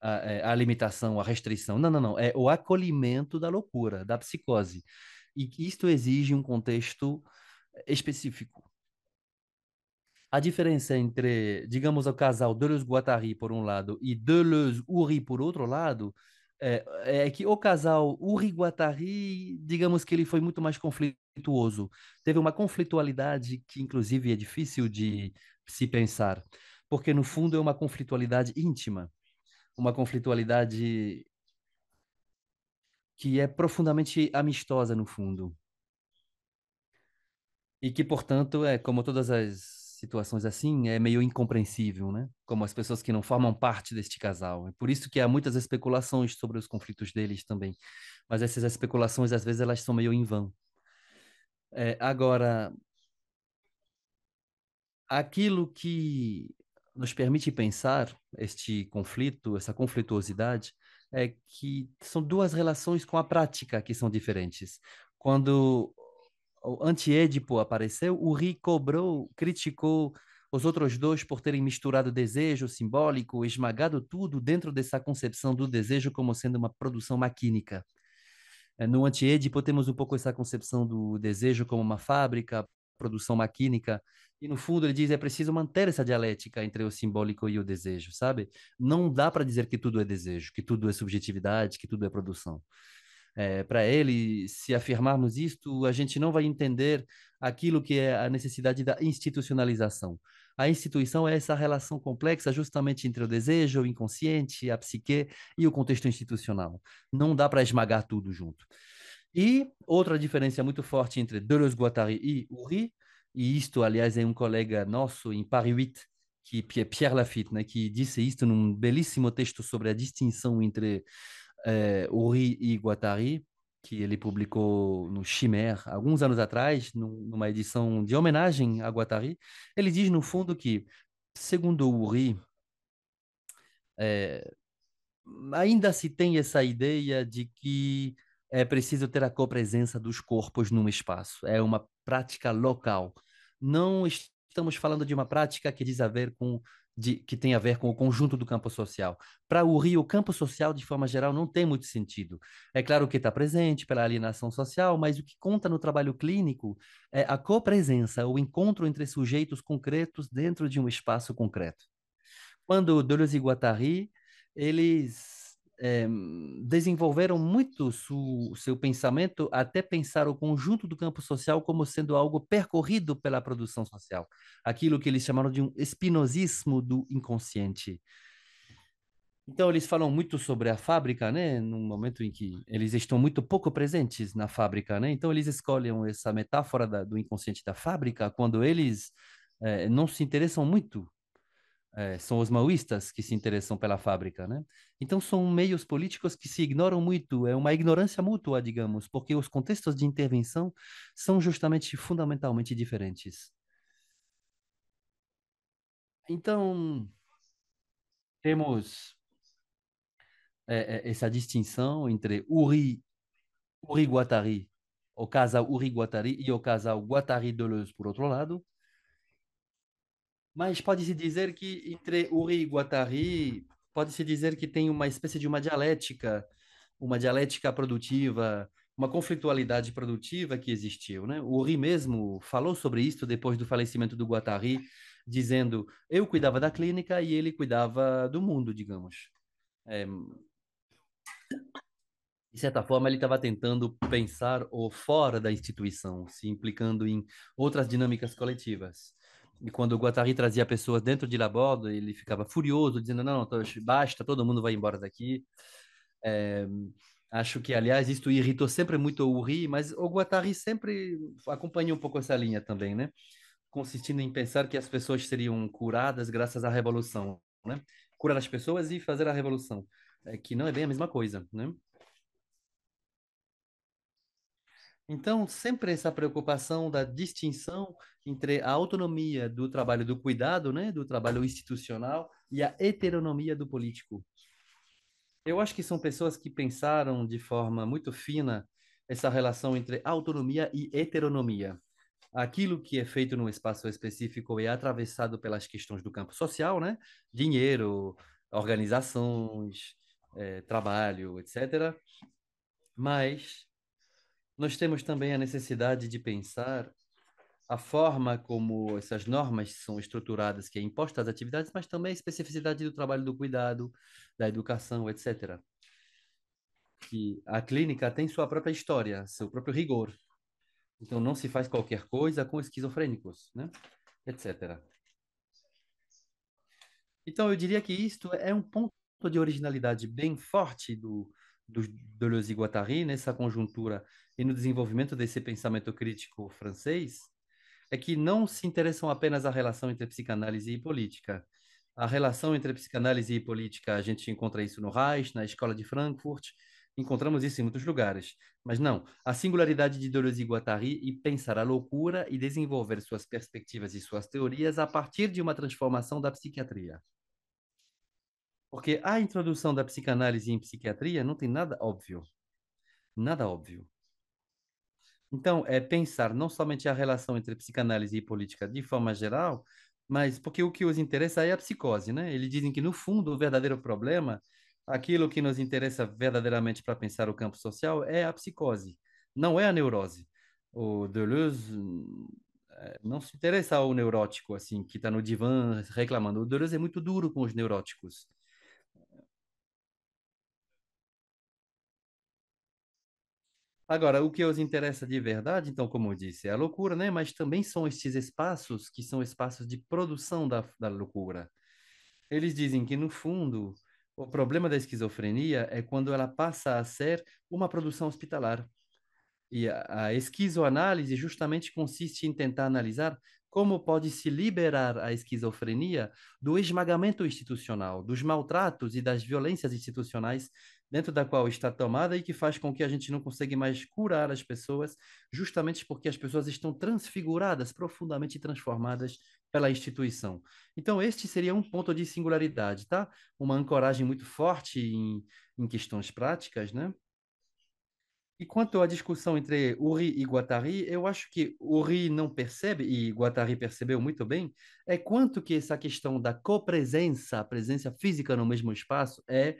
a, é, a, limitação, a restrição. Não, não, não. É o acolhimento da loucura, da psicose. E isto exige um contexto específico. A diferença entre, digamos, o casal Deleuze-Guattari, por um lado, e Deleuze-Uri, por outro lado, é, é, que o casal Uri-Guattari, digamos que ele foi muito mais conflituoso. Teve uma conflitualidade que, inclusive, é difícil de se pensar porque no fundo é uma conflitualidade íntima, uma conflitualidade que é profundamente amistosa no fundo. E que, portanto, é como todas as situações assim, é meio incompreensível, né? Como as pessoas que não formam parte deste casal. É por isso que há muitas especulações sobre os conflitos deles também. Mas essas especulações, às vezes, elas são meio em vão. É, agora, aquilo que nos permite pensar este conflito, essa conflituosidade, é que são duas relações com a prática que são diferentes. Quando o anti-Édipo apareceu, o Ri cobrou, criticou os outros dois por terem misturado desejo simbólico, esmagado tudo dentro dessa concepção do desejo como sendo uma produção maquínica. É, no anti-Édipo temos um pouco essa concepção do desejo como uma fábrica, produção maquínica. E no fundo ele diz é preciso manter essa dialética entre o simbólico e o desejo, sabe? Não dá para dizer que tudo é desejo, que tudo é subjetividade, que tudo é produção. É, para ele, se afirmarmos isto, a gente não vai entender aquilo que é a necessidade da institucionalização. A instituição é essa relação complexa justamente entre o desejo, o inconsciente, a psique e o contexto institucional. Não dá para esmagar tudo junto. E outra diferença muito forte entre Deleuze Guattari e Uri, e isto, aliás, é um colega nosso em Paris 8, que é Pierre Lafitte, né, que disse isto num belíssimo texto sobre a distinção entre eh, Uri e Guattari, que ele publicou no Chimère alguns anos atrás, numa edição de homenagem a Guattari. Ele diz, no fundo, que, segundo Uri, eh, ainda se tem essa ideia de que é preciso ter a copresença dos corpos num espaço. É uma prática local. Não estamos falando de uma prática que diz a ver com de, que tem a ver com o conjunto do campo social. Para o Rio, o campo social, de forma geral, não tem muito sentido. É claro que está presente pela alienação social, mas o que conta no trabalho clínico é a copresença, o encontro entre sujeitos concretos dentro de um espaço concreto. Quando Deleuze e Guattari, eles Ehm, desenvolveram muito su, seu pensamento até pensar o conjunto do campo social como sendo algo percorrido pela produção social, aquilo que eles chamaram de um espinosismo do inconsciente. Então eles falam muito sobre a fábrica, né? Num momento em que eles estão muito pouco presentes na fábrica, né? Então eles escolhem essa metáfora da, do inconsciente da fábrica quando eles é, não se interessam muito é, são os maoístas que se interessam pela fábrica, né? Então são meios políticos que se ignoram muito, é uma ignorância mútua, digamos, porque os contextos de intervenção são justamente fundamentalmente diferentes. Então temos é, é, essa distinção entre Uri, Uri Guatari, o casal Uri Guatari e o casal Guatari Deleuze, por outro lado, mas pode-se dizer que entre Uri e Guattari, pode-se dizer que tem uma espécie de uma dialética, uma dialética produtiva, uma conflitualidade produtiva que existiu. Né? O Uri mesmo falou sobre isso depois do falecimento do Guattari, dizendo: eu cuidava da clínica e ele cuidava do mundo, digamos. É... De certa forma, ele estava tentando pensar o fora da instituição, se implicando em outras dinâmicas coletivas. E quando o Guattari trazia pessoas dentro de Labordo, ele ficava furioso, dizendo: não, basta, todo mundo vai embora daqui. É, acho que, aliás, isto irritou sempre muito o Uri, mas o Guattari sempre acompanhou um pouco essa linha também, né? Consistindo em pensar que as pessoas seriam curadas graças à revolução, né? Curar as pessoas e fazer a revolução, é, que não é bem a mesma coisa, né? Então, sempre essa preocupação da distinção entre a autonomia do trabalho do cuidado, né, do trabalho institucional e a heteronomia do político. Eu acho que são pessoas que pensaram de forma muito fina essa relação entre autonomia e heteronomia. Aquilo que é feito num espaço específico é atravessado pelas questões do campo social, né? Dinheiro, organizações, é, trabalho, etc. Mas nós temos também a necessidade de pensar a forma como essas normas são estruturadas, que é imposta às atividades, mas também a especificidade do trabalho do cuidado, da educação, etc. Que a clínica tem sua própria história, seu próprio rigor. Então, não se faz qualquer coisa com esquizofrênicos, né? etc. Então, eu diria que isto é um ponto de originalidade bem forte do, dos Deleuze e Guattari nessa conjuntura e no desenvolvimento desse pensamento crítico francês, é que não se interessam apenas a relação entre psicanálise e política. A relação entre psicanálise e política, a gente encontra isso no Reich, na Escola de Frankfurt, encontramos isso em muitos lugares. Mas não, a singularidade de Deleuze e Guattari e pensar a loucura e desenvolver suas perspectivas e suas teorias a partir de uma transformação da psiquiatria. Porque a introdução da psicanálise em psiquiatria não tem nada óbvio. Nada óbvio. Então, é pensar não somente a relação entre psicanálise e política de forma geral, mas porque o que os interessa é a psicose, né? Eles dizem que, no fundo, o verdadeiro problema, aquilo que nos interessa verdadeiramente para pensar o campo social é a psicose, não é a neurose. O Deleuze eh, não se interessa ao neurótico, assim, que está no divã reclamando. O Deleuze é muito duro com os neuróticos. Agora, o que os interessa de verdade, então, como eu disse, é a loucura, né? Mas também são estes espaços que são espaços de produção da, da loucura. Eles dizem que, no fundo, o problema da esquizofrenia é quando ela passa a ser uma produção hospitalar. E a, a esquizoanálise justamente consiste em tentar analisar como pode se liberar a esquizofrenia do esmagamento institucional, dos maltratos e das violências institucionais dentro da qual está tomada e que faz com que a gente não consiga mais curar as pessoas, justamente porque as pessoas estão transfiguradas, profundamente transformadas pela instituição. Então, este seria um ponto de singularidade, tá? Uma ancoragem muito forte em, em questões práticas, né? E quanto à discussão entre Uri e Guattari, eu acho que Uri não percebe, e Guattari percebeu muito bem, é quanto que essa questão da copresença, a presença física no mesmo espaço, é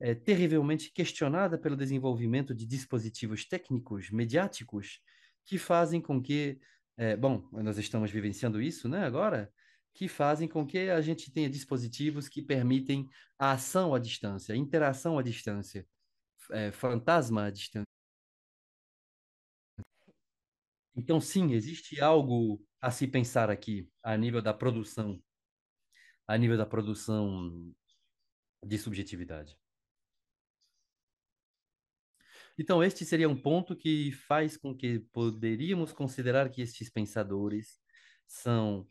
é, terrivelmente questionada pelo desenvolvimento de dispositivos técnicos, mediáticos, que fazem com que, é, bom, nós estamos vivenciando isso, né, agora, que fazem com que a gente tenha dispositivos que permitem a ação à distância, interação à distância, é, fantasma à distância. Então, sim, existe algo a se pensar aqui, a nível da produção, a nível da produção de subjetividade. Então, este seria um ponto que faz com que poderíamos considerar que estes pensadores são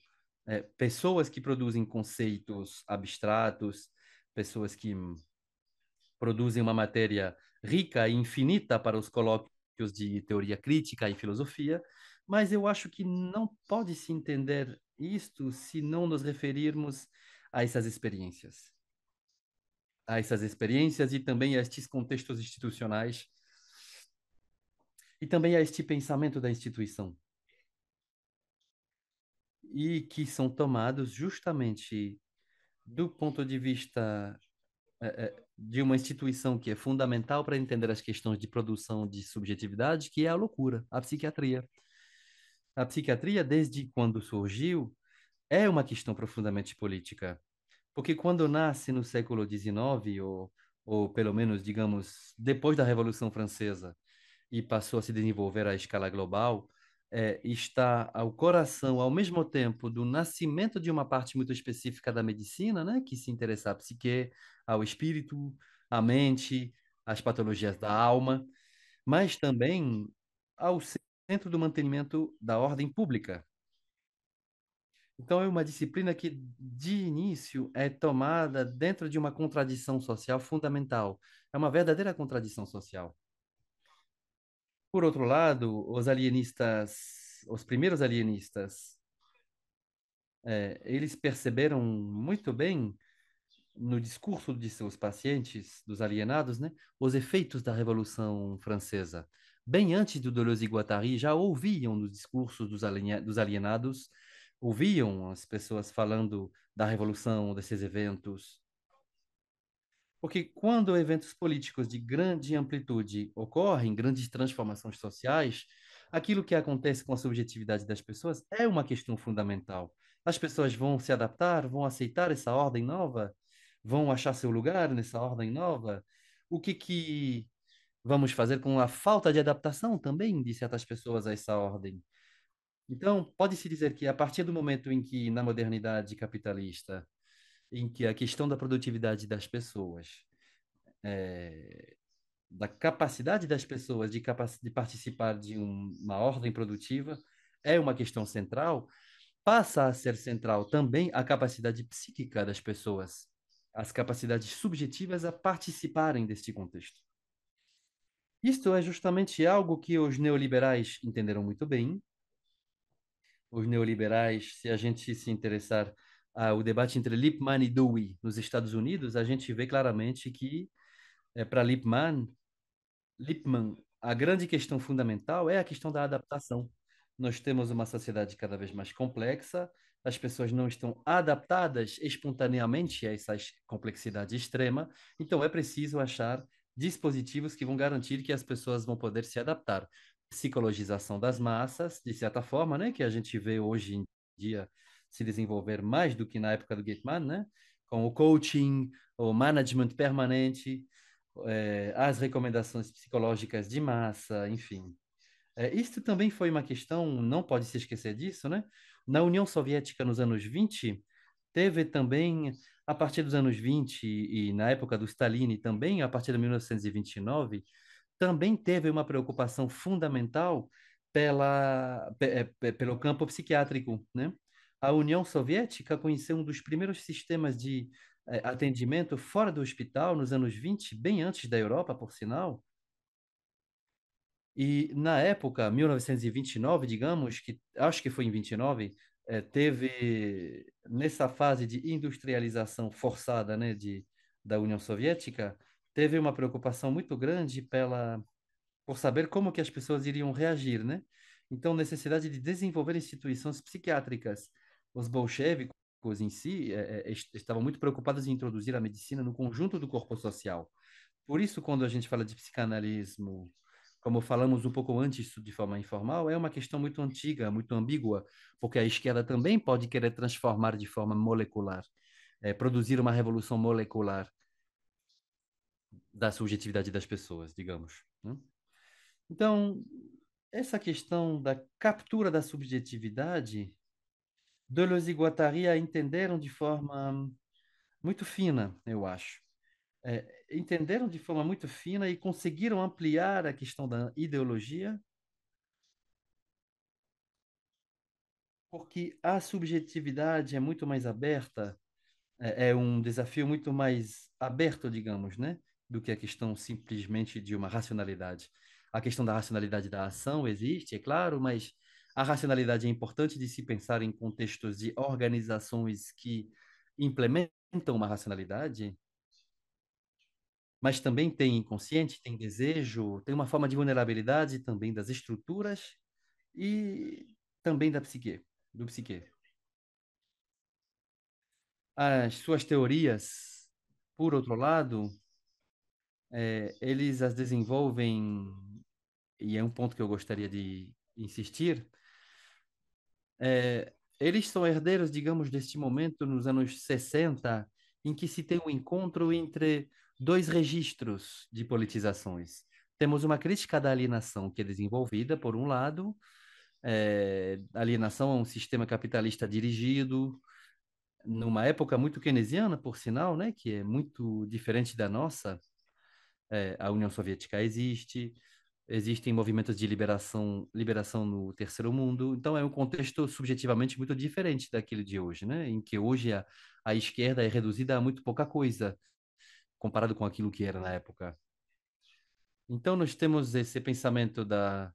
é, pessoas que produzem conceitos abstratos, pessoas que hum, produzem uma matéria rica e infinita para os colóquios de teoria crítica e filosofia, mas eu acho que não pode se entender isto se não nos referirmos a essas experiências. A essas experiências e também a estes contextos institucionais e também há este pensamento da instituição. E que são tomados justamente do ponto de vista eh, eh, de uma instituição que é fundamental para entender as questões de produção de subjetividade, que é a loucura, a psiquiatria. A psiquiatria, desde quando surgiu, é uma questão profundamente política. Porque quando nasce no século XIX, ou, ou pelo menos, digamos, depois da Revolução Francesa, e passou a se desenvolver à escala global, é, está ao coração, ao mesmo tempo, do nascimento de uma parte muito específica da medicina, né, que se interessa à psique, ao espírito, à mente, às patologias da alma, mas também ao centro do mantenimento da ordem pública. Então, é uma disciplina que, de início, é tomada dentro de uma contradição social fundamental. É uma verdadeira contradição social por outro lado, os alienistas, os primeiros alienistas, é, eles perceberam muito bem no discurso de seus pacientes, dos alienados, né, os efeitos da Revolução Francesa. Bem antes do Deleuze e Guattari, já ouviam nos discursos dos, dos alienados, ouviam as pessoas falando da Revolução, desses eventos, porque quando eventos políticos de grande amplitude ocorrem, grandes transformações sociais, aquilo que acontece com a subjetividade das pessoas é uma questão fundamental. As pessoas vão se adaptar, vão aceitar essa ordem nova, vão achar seu lugar nessa ordem nova. O que que vamos fazer com a falta de adaptação também de certas pessoas a essa ordem? Então, pode-se dizer que a partir do momento em que na modernidade capitalista em que a questão da produtividade das pessoas, é, da capacidade das pessoas de, de participar de um, uma ordem produtiva, é uma questão central, passa a ser central também a capacidade psíquica das pessoas, as capacidades subjetivas a participarem deste contexto. Isto é justamente algo que os neoliberais entenderam muito bem. Os neoliberais, se a gente se interessar ah, o debate entre Lipman e Dewey nos Estados Unidos, a gente vê claramente que, é, para Lipman, Lipman, a grande questão fundamental é a questão da adaptação. Nós temos uma sociedade cada vez mais complexa, as pessoas não estão adaptadas espontaneamente a essa complexidade extrema, então é preciso achar dispositivos que vão garantir que as pessoas vão poder se adaptar. Psicologização das massas, de certa forma, né, que a gente vê hoje em dia se desenvolver mais do que na época do Gateman, né? com o coaching, o management permanente, eh, as recomendações psicológicas de massa, enfim. Eh, Isso também foi uma questão, não pode se esquecer disso, né? Na União Soviética, nos anos 20, teve também, a partir dos anos 20 e, e na época do Stalin também, a partir de 1929, também teve uma preocupação fundamental pela, eh, pelo campo psiquiátrico, né? a União Soviética conheceu um dos primeiros sistemas de eh, atendimento fora do hospital nos anos 20, bem antes da Europa, por sinal. E na época, 1929, digamos, que acho que foi em 29, eh, teve nessa fase de industrialização forçada, né, de da União Soviética, teve uma preocupação muito grande pela por saber como que as pessoas iriam reagir, né? Então, necessidade de desenvolver instituições psiquiátricas os bolchevicos em si é, é estavam muito preocupados em introduzir a medicina no conjunto do corpo social. Por isso, quando a gente fala de psicanalismo, como falamos um pouco antes de forma informal, é uma questão muito antiga, muito ambígua, porque a esquerda também pode querer transformar de forma molecular, é, produzir uma revolução molecular da subjetividade das pessoas, digamos. Né? Então, essa questão da captura da subjetividade Deleuze e Guattari a entenderam de forma muito fina, eu acho. É, entenderam de forma muito fina e conseguiram ampliar a questão da ideologia, porque a subjetividade é muito mais aberta, é, é um desafio muito mais aberto, digamos, né, do que a questão simplesmente de uma racionalidade. A questão da racionalidade da ação existe, é claro, mas a racionalidade é importante de se pensar em contextos de organizações que implementam uma racionalidade, mas também tem inconsciente, tem desejo, tem uma forma de vulnerabilidade também das estruturas e também da psique, do psique. As suas teorias, por outro lado, é, eles as desenvolvem, e é um ponto que eu gostaria de insistir, é, eles são herdeiros, digamos, deste momento nos anos 60, em que se tem um encontro entre dois registros de politizações. Temos uma crítica da alienação que é desenvolvida, por um lado, é, alienação a um sistema capitalista dirigido, numa época muito keynesiana, por sinal, né, que é muito diferente da nossa. É, a União Soviética existe, existem movimentos de liberação, liberação no terceiro mundo. Então é um contexto subjetivamente muito diferente daquele de hoje, né? Em que hoje a, a esquerda é reduzida a muito pouca coisa comparado com aquilo que era na época. Então nós temos esse pensamento da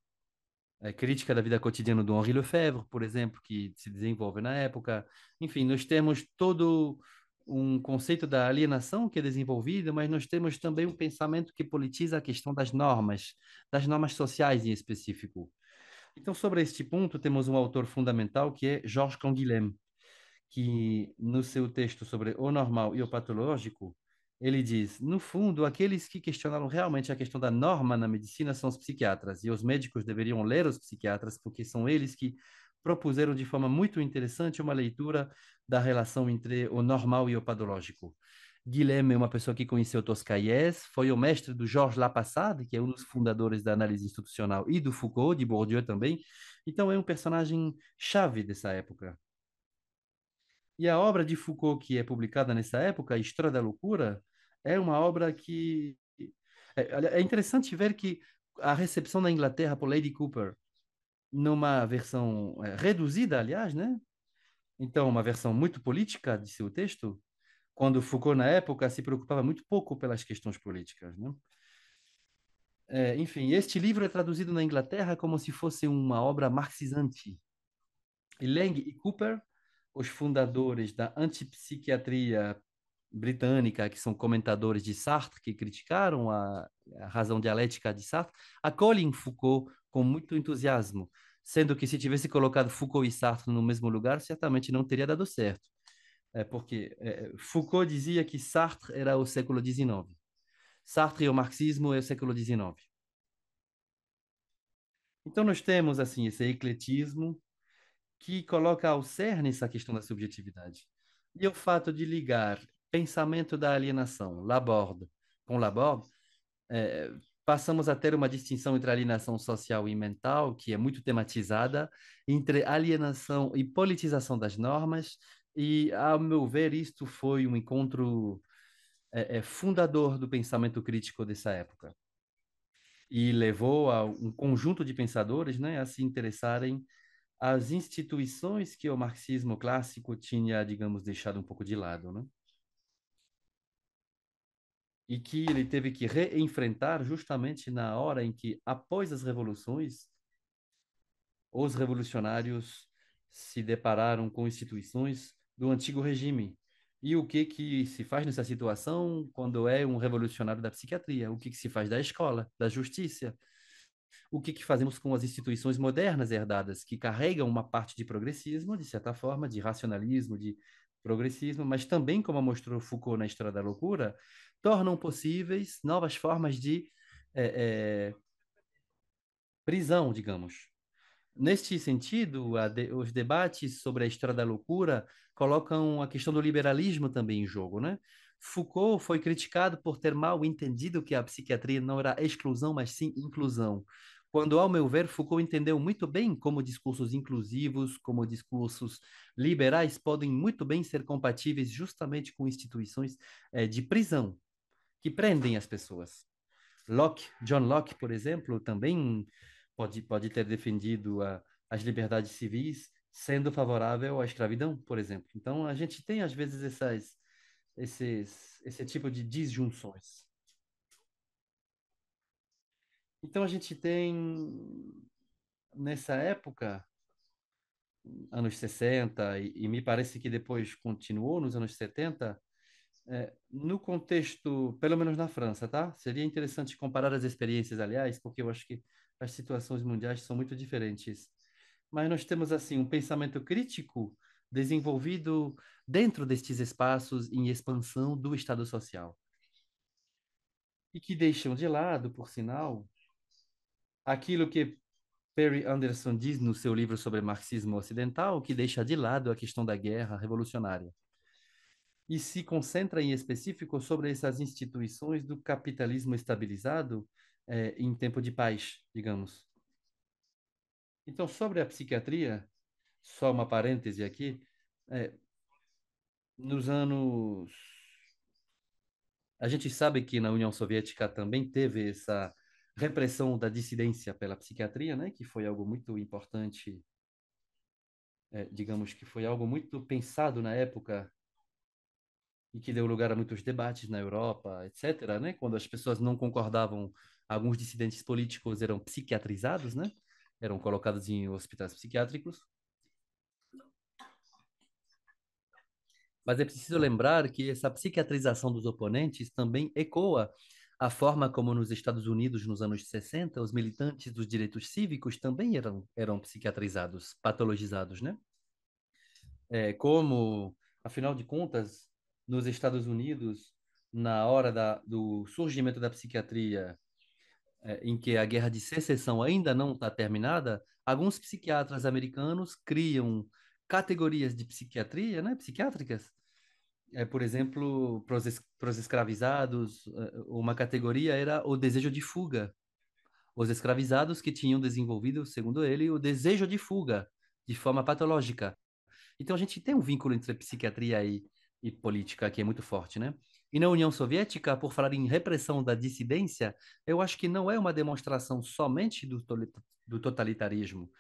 eh, crítica da vida cotidiana do Henri Lefebvre, por exemplo, que se desenvolve na época. Enfim, nós temos todo um conceito da alienação que é desenvolvido, mas nós temos também um pensamento que politiza a questão das normas, das normas sociais em específico. Então, sobre este ponto, temos um autor fundamental que é Georges Canguilhem, que no seu texto sobre o normal e o patológico, ele diz: no fundo, aqueles que questionaram realmente a questão da norma na medicina são os psiquiatras, e os médicos deveriam ler os psiquiatras, porque são eles que propuseram de forma muito interessante uma leitura da relação entre o normal e o patológico. Guilherme é uma pessoa que conheceu Toscaïès, foi o mestre do Georges Lapassade, que é um dos fundadores da análise institucional, e do Foucault, de Bourdieu também. Então é um personagem chave dessa época. E a obra de Foucault que é publicada nessa época, História da Loucura, é uma obra que é, é interessante ver que a recepção na Inglaterra por Lady Cooper numa versão é, reduzida, aliás, né? Então, uma versão muito política de seu texto, quando Foucault, na época, se preocupava muito pouco pelas questões políticas, né? É, enfim, este livro é traduzido na Inglaterra como se fosse uma obra marxizante. E Lang e Cooper, os fundadores da antipsiquiatria britânica, que são comentadores de Sartre, que criticaram a, a razão dialética de Sartre, acolhem Foucault com muito entusiasmo, sendo que se tivesse colocado Foucault e Sartre no mesmo lugar, certamente não teria dado certo. É porque é, Foucault dizia que Sartre era o século XIX. Sartre e o marxismo é o século XIX. Então nós temos assim esse ecletismo que coloca ao cerne essa questão da subjetividade. E o fato de ligar pensamento da alienação, Laborde, com Laborde, é, passamos a ter uma distinção entre alienação social e mental, que é muito tematizada, entre alienação e politização das normas, e, ao meu ver, isto foi um encontro é, é, fundador do pensamento crítico dessa época. E levou a um conjunto de pensadores né, a se interessarem as instituições que o marxismo clássico tinha, digamos, deixado um pouco de lado. Né? e que ele teve que reenfrentar justamente na hora em que, após as revoluções, os revolucionários se depararam com instituições do antigo regime. E o que que se faz nessa situação quando é um revolucionário da psiquiatria? O que que se faz da escola, da justiça? O que que fazemos com as instituições modernas herdadas que carregam uma parte de progressismo, de certa forma, de racionalismo, de progressismo, mas também, como mostrou Foucault na História da Loucura, tornam possíveis novas formas de é, é, prisão, digamos. Neste sentido, de, os debates sobre a história da loucura colocam a questão do liberalismo também em jogo, né? Foucault foi criticado por ter mal entendido que a psiquiatria não era exclusão, mas sim inclusão. Quando, ao meu ver, Foucault entendeu muito bem como discursos inclusivos, como discursos liberais podem muito bem ser compatíveis justamente com instituições é, de prisão, que prendem as pessoas. Locke, John Locke, por exemplo, também pode, pode ter defendido a, as liberdades civis sendo favorável à escravidão, por exemplo. Então, a gente tem, às vezes, essas, esses, esse tipo de disjunções. Então, a gente tem, nessa época, anos 60, e, e me parece que depois continuou nos anos 70, é, no contexto, pelo menos na França, tá? Seria interessante comparar as experiências, aliás, porque eu acho que as situações mundiais são muito diferentes. Mas nós temos, assim, um pensamento crítico desenvolvido dentro destes espaços em expansão do Estado Social. E que deixam de lado, por sinal, aquilo que Perry Anderson diz no seu livro sobre marxismo ocidental, que deixa de lado a questão da guerra revolucionária e se concentra em específico sobre essas instituições do capitalismo estabilizado eh, em tempo de paz, digamos. Então, sobre a psiquiatria, só uma parêntese aqui, eh, nos anos. A gente sabe que na União Soviética também teve essa repressão da dissidência pela psiquiatria, né, que foi algo muito importante, eh, digamos que foi algo muito pensado na época e que deu lugar a muitos debates na Europa, etc., né? Quando as pessoas não concordavam, alguns dissidentes políticos eram psiquiatrizados, né? Eram colocados em hospitais psiquiátricos. Mas é preciso lembrar que essa psiquiatrização dos oponentes também ecoa a forma como nos Estados Unidos, nos anos 60, os militantes dos direitos cívicos também eram, eram psiquiatrizados, patologizados, né? É, como, afinal de contas, nos Estados Unidos, na hora da, do surgimento da psiquiatria, é, em que a guerra de secessão ainda não está terminada, alguns psiquiatras americanos criam categorias de psiquiatria, né, psiquiátricas, é, por exemplo, para os escravizados, é, uma categoria era o desejo de fuga. Os escravizados que tinham desenvolvido, segundo ele, o desejo de fuga de forma patológica. Então a gente tem um vínculo entre psiquiatria e e política que é muito forte, né? E na União Soviética, por falar em repressão da dissidência, eu acho que não é uma demonstração somente do, do totalitarismo.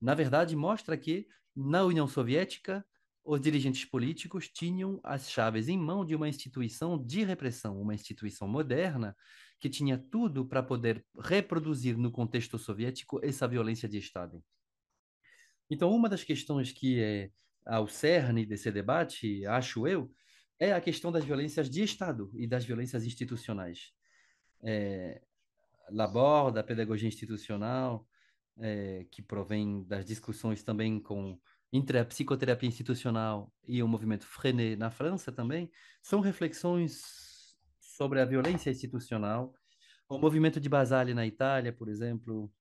Na verdade, mostra que na União Soviética os dirigentes políticos tinham as chaves em mão de uma instituição de repressão, uma instituição moderna que tinha tudo para poder reproduzir no contexto soviético essa violência de Estado. Então, uma das questões que é ao cerne desse debate, acho eu, é a questão das violências de Estado e das violências institucionais. É, a pedagogia institucional, é, que provém das discussões também com entre a psicoterapia institucional e o movimento Frenet na França também, são reflexões sobre a violência institucional. O movimento de Basale na Itália, por exemplo,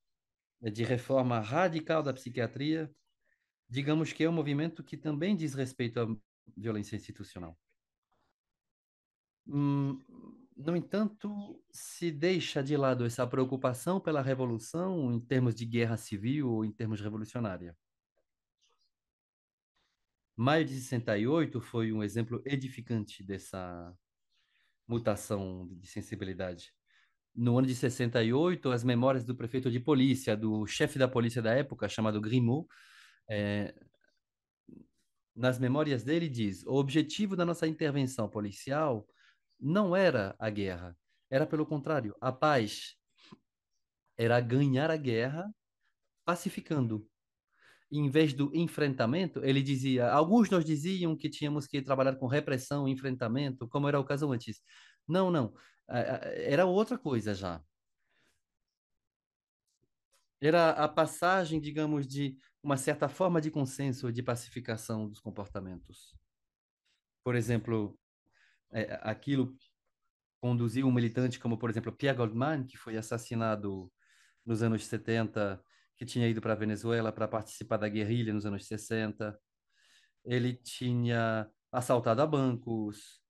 é de reforma radical da psiquiatria, digamos que é um movimento que também diz respeito à violência institucional. Hum, no entanto, se deixa de lado essa preocupação pela revolução em termos de guerra civil ou em termos revolucionária. Maio de 68 foi um exemplo edificante dessa mutação de sensibilidade. No ano de 68, as memórias do prefeito de polícia, do chefe da polícia da época, chamado Grimaud, é, nas memórias dele diz: o objetivo da nossa intervenção policial não era a guerra, era pelo contrário, a paz. Era ganhar a guerra pacificando. Em vez do enfrentamento, ele dizia: alguns nós diziam que tínhamos que trabalhar com repressão, enfrentamento, como era o caso antes. Não, não. Era outra coisa já. Era a passagem, digamos, de uma certa forma de consenso, de pacificação dos comportamentos. Por exemplo, é, aquilo conduziu um militante como, por exemplo, Pierre Goldman, que foi assassinado nos anos 70, que tinha ido para a Venezuela para participar da guerrilha nos anos 60. Ele tinha assaltado a bancos.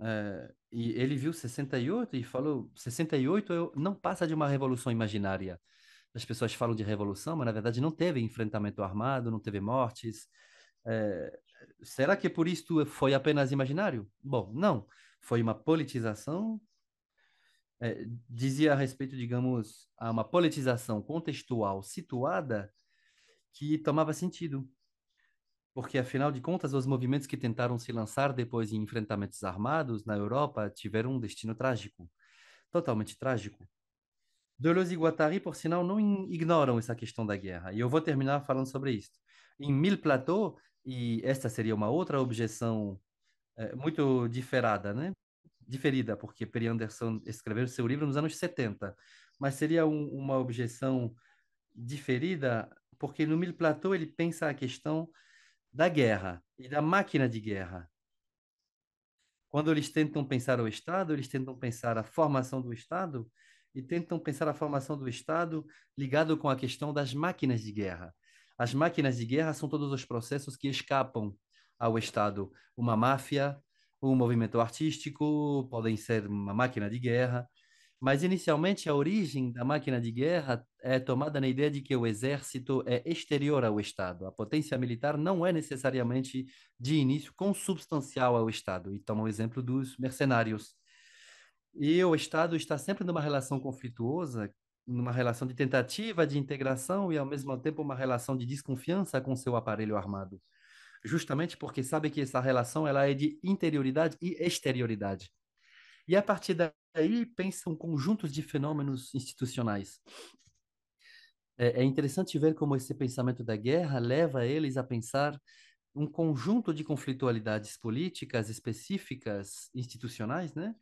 É, e ele viu 68 e falou: 68 é não passa de uma revolução imaginária as pessoas falam de revolução, mas na verdade não teve enfrentamento armado, não teve mortes. É, será que por isto foi apenas imaginário? Bom, não. Foi uma politização. É, dizia a respeito, digamos, a uma politização contextual situada que tomava sentido. Porque, afinal de contas, os movimentos que tentaram se lançar depois em enfrentamentos armados na Europa tiveram um destino trágico totalmente trágico. Deleuze e Guattari, por sinal, não ignoram essa questão da guerra. E eu vou terminar falando sobre isso. Em Mil Platô, e esta seria uma outra objeção é, muito diferada, né? Diferida, porque Perry Anderson escreveu seu livro nos anos 70, mas seria um, uma objeção diferida, porque no Mil Platô ele pensa a questão da guerra e da máquina de guerra. Quando eles tentam pensar o Estado, eles tentam pensar a formação do Estado, e tentam pensar a formação do Estado ligado com a questão das máquinas de guerra. As máquinas de guerra são todos os processos que escapam ao Estado. Uma máfia, um movimento artístico, podem ser uma máquina de guerra. Mas, inicialmente, a origem da máquina de guerra é tomada na ideia de que o exército é exterior ao Estado. A potência militar não é necessariamente, de início, consubstancial ao Estado. Então, o um exemplo dos mercenários, e o Estado está sempre numa relação conflituosa, numa relação de tentativa de integração e, ao mesmo tempo, uma relação de desconfiança com seu aparelho armado, justamente porque sabe que essa relação ela é de interioridade e exterioridade. E, a partir daí, pensam conjuntos de fenômenos institucionais. É, é interessante ver como esse pensamento da guerra leva eles a pensar um conjunto de conflitualidades políticas específicas, institucionais, né?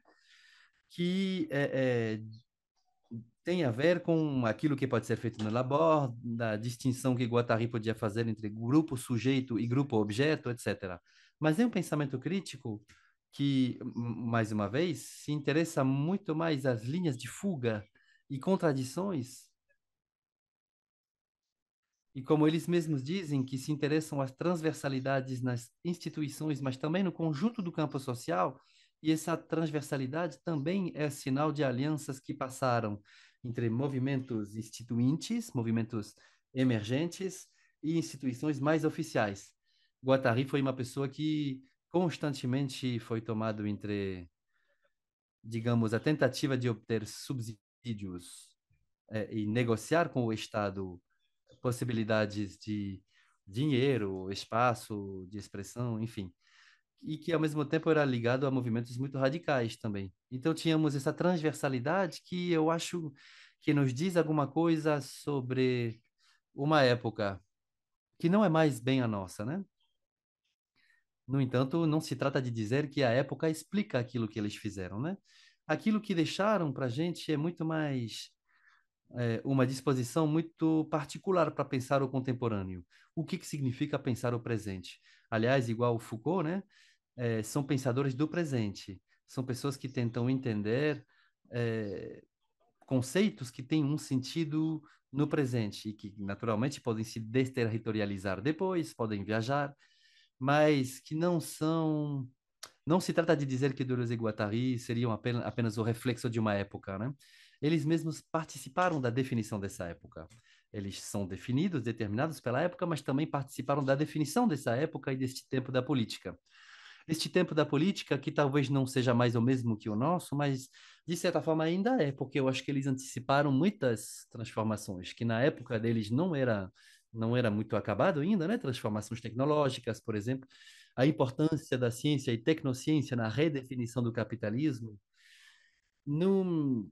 que é, é, tem a ver com aquilo que pode ser feito no labor, da distinção que Guattari podia fazer entre grupo sujeito e grupo objeto, etc. Mas é um pensamento crítico que, mais uma vez, se interessa muito mais às linhas de fuga e contradições e como eles mesmos dizem, que se interessam às transversalidades nas instituições, mas também no conjunto do campo social, e essa transversalidade também é sinal de alianças que passaram entre movimentos instituintes, movimentos emergentes e instituições mais oficiais. Guattari foi uma pessoa que constantemente foi tomado entre, digamos, a tentativa de obter subsídios é, e negociar com o Estado possibilidades de dinheiro, espaço de expressão, enfim e que ao mesmo tempo era ligado a movimentos muito radicais também. Então tínhamos essa transversalidade que eu acho que nos diz alguma coisa sobre uma época que não é mais bem a nossa, né? No entanto, não se trata de dizer que a época explica aquilo que eles fizeram, né? Aquilo que deixaram para a gente é muito mais é, uma disposição muito particular para pensar o contemporâneo. O que, que significa pensar o presente? Aliás, igual Foucault, né? é, são pensadores do presente, são pessoas que tentam entender é, conceitos que têm um sentido no presente e que, naturalmente, podem se desterritorializar depois, podem viajar, mas que não são. Não se trata de dizer que Deleuze e Guattari seriam apenas, apenas o reflexo de uma época, né? Eles mesmos participaram da definição dessa época. Eles são definidos, determinados pela época, mas também participaram da definição dessa época e deste tempo da política este tempo da política, que talvez não seja mais o mesmo que o nosso, mas de certa forma ainda é, porque eu acho que eles anteciparam muitas transformações que na época deles não era não era muito acabado ainda, né? Transformações tecnológicas, por exemplo, a importância da ciência e tecnociência na redefinição do capitalismo, no,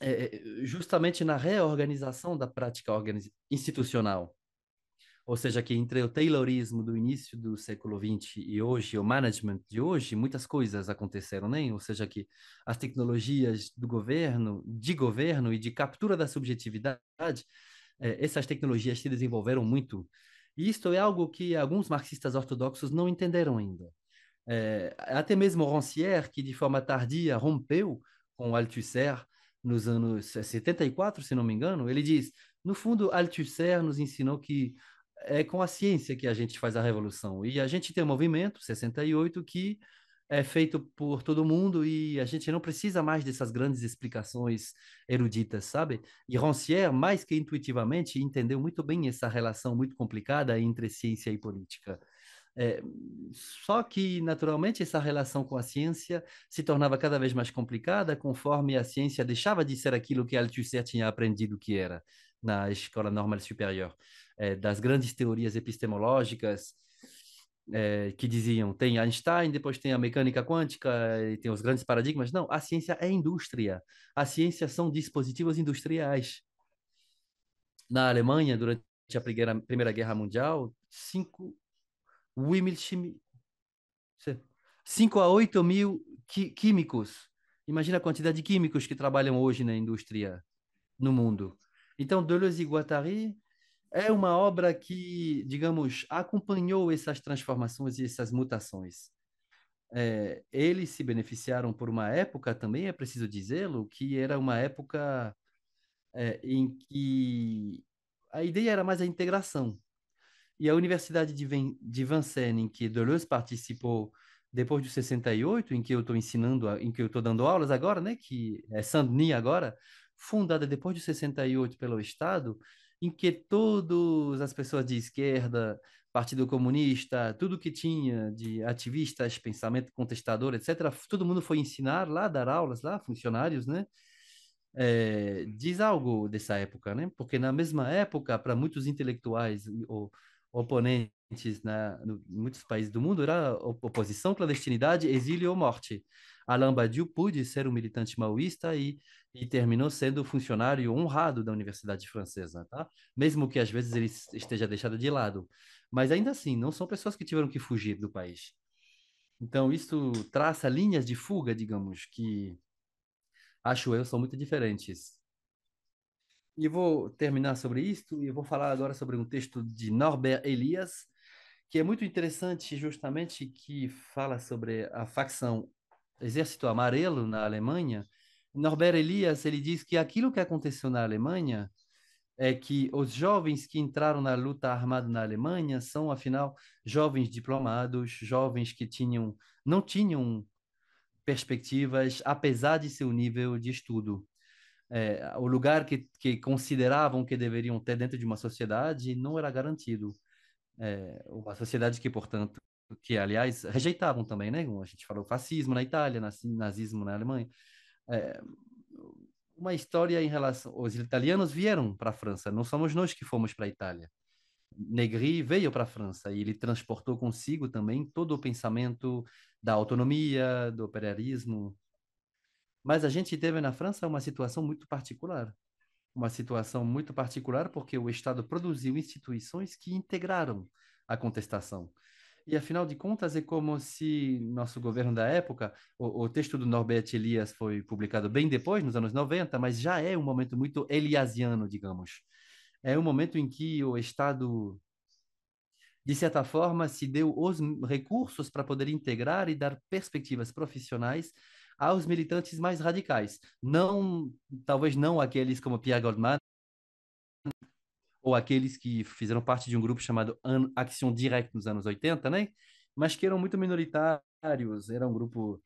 é, é, justamente na reorganização da prática institucional. Ou seja, que entre o Taylorismo do início do século XX e hoje, o management de hoje, muitas coisas aconteceram, né? Ou seja, que as tecnologias do governo, de governo e de captura da subjetividade, eh, essas tecnologias se desenvolveram muito. E isto é algo que alguns marxistas ortodoxos não entenderam ainda. Eh, até mesmo Rancière, que de forma tardia rompeu com Althusser nos anos 74, se não me engano, ele diz: no fundo, Althusser nos ensinou que é com a ciência que a gente faz a revolução. E a gente tem um movimento, 68, que é feito por todo mundo e a gente não precisa mais dessas grandes explicações eruditas, sabe? E Rancière, mais que intuitivamente, entendeu muito bem essa relação muito complicada entre ciência e política. É, só que, naturalmente, essa relação com a ciência se tornava cada vez mais complicada conforme a ciência deixava de ser aquilo que Althusser tinha aprendido que era na Escola Normal Superior é, das grandes teorias epistemológicas é, que diziam tem Einstein, depois tem a mecânica quântica, eh, e tem os grandes paradigmas. Não, a ciência é indústria. A ciência são dispositivos industriais. Na Alemanha, durante a Primeira, primeira Guerra Mundial, 5 cinco a 8 mil químicos. Imagina a quantidade de químicos que trabalham hoje na indústria no mundo. Então, Deleuze e Guattari é uma obra que, digamos, acompanhou essas transformações e essas mutações. É, eles se beneficiaram por uma época, também é preciso dizê-lo, que era uma época é, em que a ideia era mais a integração. E a Universidade de, Ven de Vincennes, em que Deleuze participou depois de 68, em que eu estou ensinando, em que eu estou dando aulas agora, né, que é Saint-Denis agora, fundada depois de 68 pelo Estado, em que todas as pessoas de esquerda, Partido Comunista, tudo que tinha de ativistas, pensamento contestador, etc., todo mundo foi ensinar lá, dar aulas lá, funcionários, né? É, diz algo dessa época, né? Porque na mesma época, para muitos intelectuais ou oponentes né, no, em muitos países do mundo, era oposição, clandestinidade, exílio ou morte. Alain Badiou pôde ser um militante maoísta e, e terminou sendo funcionário honrado da Universidade Francesa, tá? mesmo que às vezes ele esteja deixado de lado. Mas ainda assim, não são pessoas que tiveram que fugir do país. Então, isso traça linhas de fuga, digamos, que acho eu são muito diferentes. E vou terminar sobre isto e vou falar agora sobre um texto de Norbert Elias, que é muito interessante justamente que fala sobre a facção Exército Amarelo na Alemanha, Norbert Elias ele diz que aquilo que aconteceu na Alemanha é que os jovens que entraram na luta armada na Alemanha são afinal jovens diplomados, jovens que tinham não tinham perspectivas apesar de seu nível de estudo. É, o lugar que, que consideravam que deveriam ter dentro de uma sociedade não era garantido. É, uma sociedade que, portanto, que aliás rejeitavam também, né? A gente falou fascismo na Itália, nazismo na Alemanha. É, uma história em relação. Os italianos vieram para a França, não somos nós que fomos para a Itália. Negri veio para a França e ele transportou consigo também todo o pensamento da autonomia, do operarismo. Mas a gente teve na França uma situação muito particular. Uma situação muito particular porque o Estado produziu instituições que integraram a contestação. E afinal de contas, é como se nosso governo da época, o, o texto do Norbert Elias foi publicado bem depois, nos anos 90, mas já é um momento muito eliasiano, digamos. É um momento em que o Estado, de certa forma, se deu os recursos para poder integrar e dar perspectivas profissionais aos militantes mais radicais. Não, talvez não aqueles como Pierre Goldman, ou aqueles que fizeram parte de um grupo chamado Action Direct nos anos 80, né? Mas que eram muito minoritários, era um grupo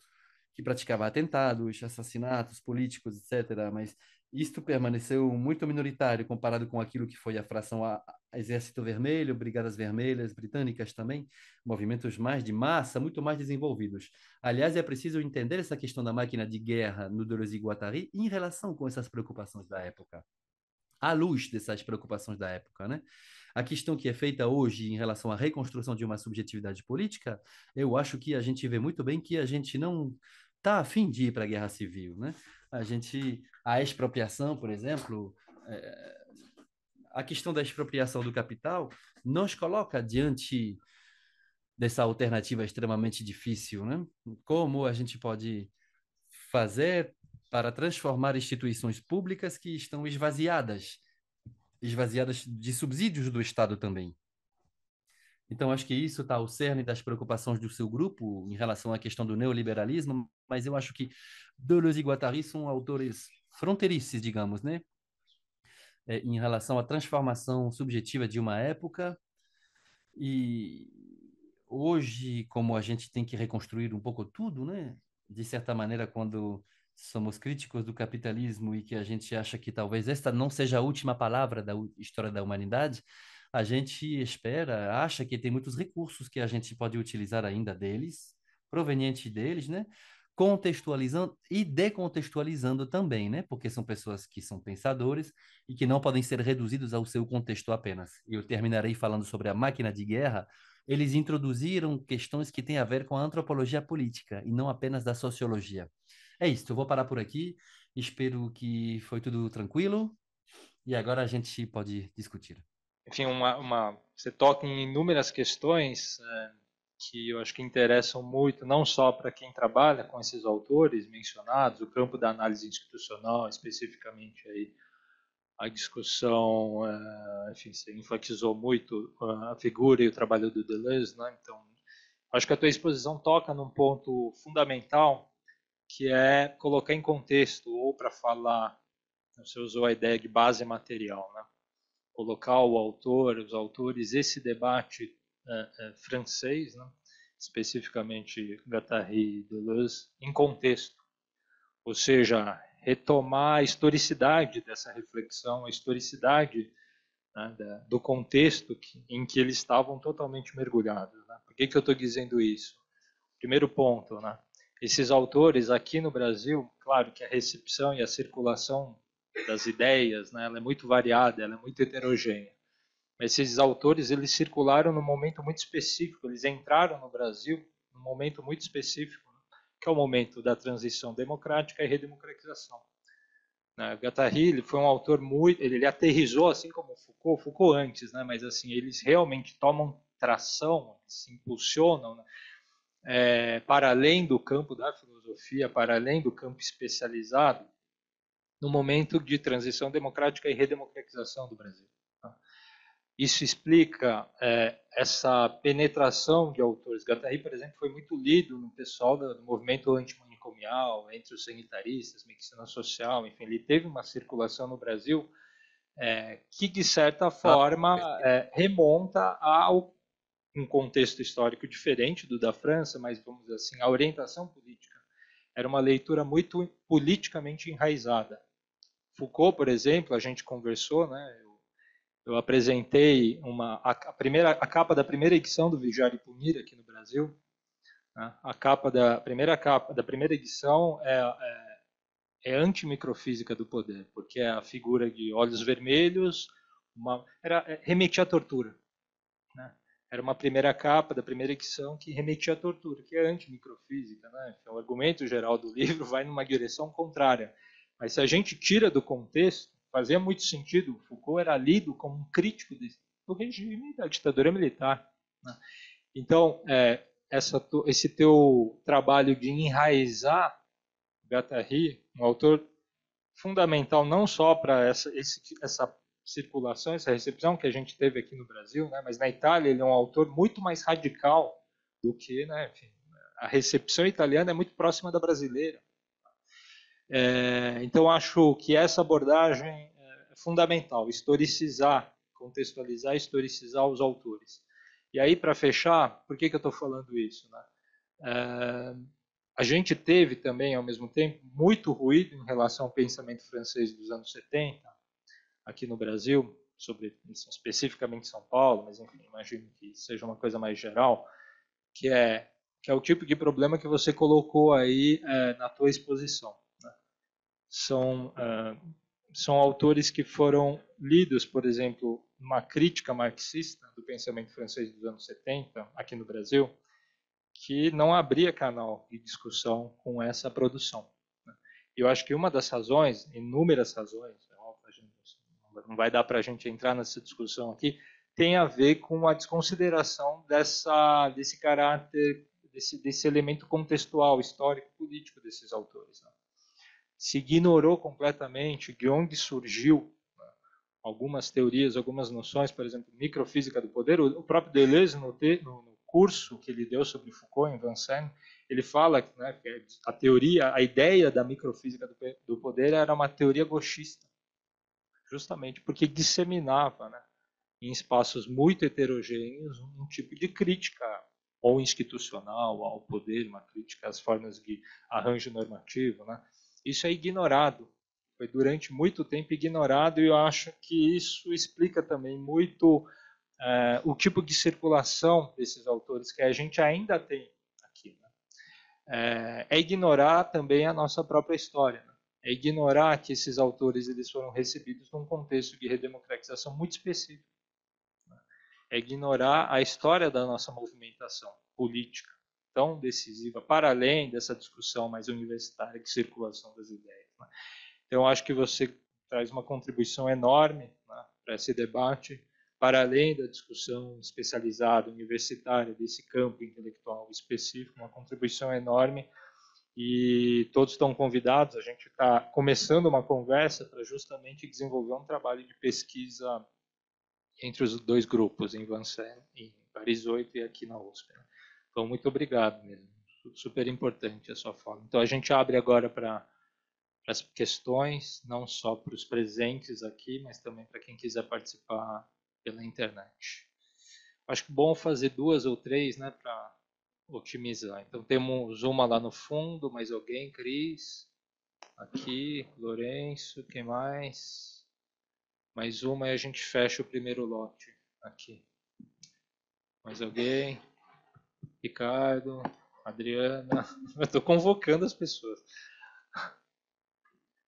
que praticava atentados, assassinatos políticos, etc. Mas isto permaneceu muito minoritário comparado com aquilo que foi a fração a Exército Vermelho, Brigadas Vermelhas Britânicas também, movimentos mais de massa, muito mais desenvolvidos. Aliás, é preciso entender essa questão da máquina de guerra no Deleuze e Guattari em relação com essas preocupações da época à luz dessas preocupações da época, né? A questão que é feita hoje em relação à reconstrução de uma subjetividade política, eu acho que a gente vê muito bem que a gente não está afim de ir para a guerra civil, né? A gente, a expropriação, por exemplo, é, a questão da expropriação do capital nos coloca diante dessa alternativa extremamente difícil, né? Como a gente pode fazer para transformar instituições públicas que estão esvaziadas, esvaziadas de subsídios do Estado também. Então, acho que isso está ao cerne das preocupações do seu grupo em relação à questão do neoliberalismo, mas eu acho que Deleuze e Guattari são autores fronteiriços, digamos, né? É, em relação à transformação subjetiva de uma época. E hoje, como a gente tem que reconstruir um pouco tudo, né? De certa maneira, quando somos críticos do capitalismo e que a gente acha que talvez esta não seja a última palavra da história da humanidade, a gente espera, acha que tem muitos recursos que a gente pode utilizar ainda deles, proveniente deles, né? contextualizando e decontextualizando também, né? Porque são pessoas que são pensadores e que não podem ser reduzidos ao seu contexto apenas. Eu terminarei falando sobre a máquina de guerra. Eles introduziram questões que têm a ver com a antropologia política e não apenas da sociologia. É isso, eu vou parar por aqui. Espero que foi tudo tranquilo. E agora a gente pode discutir. Enfim, uma, uma você toca em inúmeras questões é, que eu acho que interessam muito, não só para quem trabalha com esses autores mencionados, o campo da análise institucional, especificamente aí a discussão, é, enfim, você enfatizou muito a figura e o trabalho do Deleuze, né? então acho que a tua exposição toca num ponto fundamental que é colocar em contexto, ou para falar, né, você usou a ideia de base material, né? colocar o autor, os autores, esse debate é, é, francês, né? especificamente Guattari e Deleuze, em contexto. Ou seja, retomar a historicidade dessa reflexão, a historicidade né, da, do contexto que, em que eles estavam totalmente mergulhados. Né? Por que, que eu estou dizendo isso? Primeiro ponto, né? esses autores aqui no Brasil, claro que a recepção e a circulação das ideias, né, ela é muito variada, ela é muito heterogênea. Mas esses autores, eles circularam num momento muito específico, eles entraram no Brasil num momento muito específico, que é o momento da transição democrática e redemocratização. Né, Guattari, ele foi um autor muito, ele, ele aterrizou assim como Foucault, Foucault antes, né, mas assim, eles realmente tomam tração, se impulsionam, né? é, para além do campo da filosofia, para além do campo especializado, no momento de transição democrática e redemocratização do Brasil. Tá? Isso explica é, essa penetração de autores. Gataí, por exemplo, foi muito lido no pessoal do movimento antimanicomial, entre os sanitaristas, medicina social, enfim, ele teve uma circulação no Brasil é, que, de certa tá. forma, é, remonta ao um contexto histórico diferente do da França, mas vamos dizer assim, a orientação política era uma leitura muito politicamente enraizada. Foucault, por exemplo, a gente conversou, né? Eu, eu apresentei uma a, a, primeira a capa da primeira edição do Vigiar e Punir aqui no Brasil. Né, a capa da a primeira capa da primeira edição é, é é antimicrofísica do poder, porque é a figura de olhos vermelhos, uma, era, é, remetia à tortura. Né? era uma primeira capa da primeira edição que remetia à tortura, que é microfísica Né? Então, o argumento geral do livro vai numa direção contrária. Mas se a gente tira do contexto, fazia muito sentido. Foucault era lido como um crítico do regime da ditadura militar. Né? Então, é, essa, esse teu trabalho de enraizar Gattari, um autor fundamental não só para essa, essa, circulação, essa recepção que a gente teve aqui no Brasil, né? mas na Itália ele é um autor muito mais radical do que, né? Enfim, a recepção italiana é muito próxima da brasileira. É, então acho que essa abordagem é, é fundamental, historicizar, contextualizar, historicizar os autores. E aí para fechar, por que, que eu estou falando isso? Né? É, a gente teve também, ao mesmo tempo, muito ruído em relação ao pensamento francês dos anos 70, aqui no Brasil, sobre especificamente São Paulo, mas enfim, imagino que seja uma coisa mais geral, que é que é o tipo de problema que você colocou aí é, na tua exposição. Né? São é, são autores que foram lidos, por exemplo, numa crítica marxista do pensamento francês dos anos 70 aqui no Brasil, que não abria canal de discussão com essa produção. Né? Eu acho que uma das razões, inúmeras razões, não vai dar para a gente entrar nessa discussão aqui, tem a ver com a desconsideração dessa, desse caráter, desse, desse elemento contextual, histórico, político desses autores. Né? Se ignorou completamente de onde surgiu né, algumas teorias, algumas noções, por exemplo, microfísica do poder. O próprio Deleuze, no, te, no, no curso que ele deu sobre Foucault em Vincennes, ele fala né, que a teoria, a ideia da microfísica do, do poder era uma teoria gauchista justamente porque disseminava né, em espaços muito heterogêneos um tipo de crítica ou institucional ao poder, uma crítica às formas de arranjo normativo. Né? Isso é ignorado, foi durante muito tempo ignorado, e eu acho que isso explica também muito é, o tipo de circulação desses autores que a gente ainda tem aqui. Né? É, é ignorar também a nossa própria história é ignorar que esses autores eles foram recebidos num contexto de redemocratização muito específico. Né? É ignorar a história da nossa movimentação política tão decisiva, para além dessa discussão mais universitária de circulação das ideias. Né? Então, acho que você traz uma contribuição enorme né, para esse debate, para além da discussão especializada, universitária, desse campo intelectual específico, uma contribuição enorme e todos estão convidados. A gente está começando uma conversa para justamente desenvolver um trabalho de pesquisa entre os dois grupos, em Vincennes, em Paris 8 e aqui na USP. Né? Então, muito obrigado mesmo. Super importante a sua fala. Então, a gente abre agora para as questões, não só para os presentes aqui, mas também para quem quiser participar pela internet. Acho que bom fazer duas ou três, né, para otimizar. Então temos uma lá no fundo, mais alguém, Cris, aqui, Lourenço, quem mais? Mais uma e a gente fecha o primeiro lote aqui. Mais alguém? Ricardo, Adriana. Eu estou convocando as pessoas.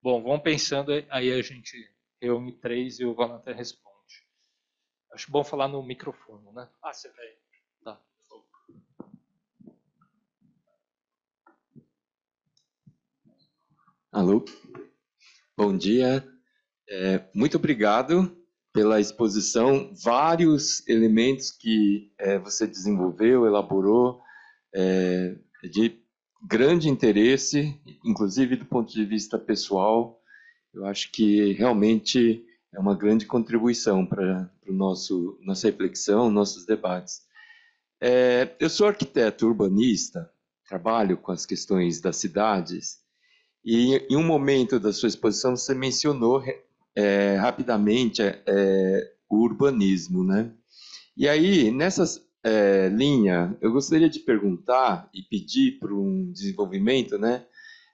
Bom, vão pensando, aí a gente reúne três e o Valente responde. Acho bom falar no microfone, né? Ah, você veio. Alô? Bom dia. É, muito obrigado pela exposição. Vários elementos que é, você desenvolveu, elaborou, é, de grande interesse, inclusive do ponto de vista pessoal. Eu acho que realmente é uma grande contribuição para o nosso nossa reflexão, nossos debates. É, eu sou arquiteto urbanista, trabalho com as questões das cidades e em um momento da sua exposição, você mencionou é, rapidamente é, o urbanismo, né? E aí, nessa é, linha, eu gostaria de perguntar e pedir para um desenvolvimento, né?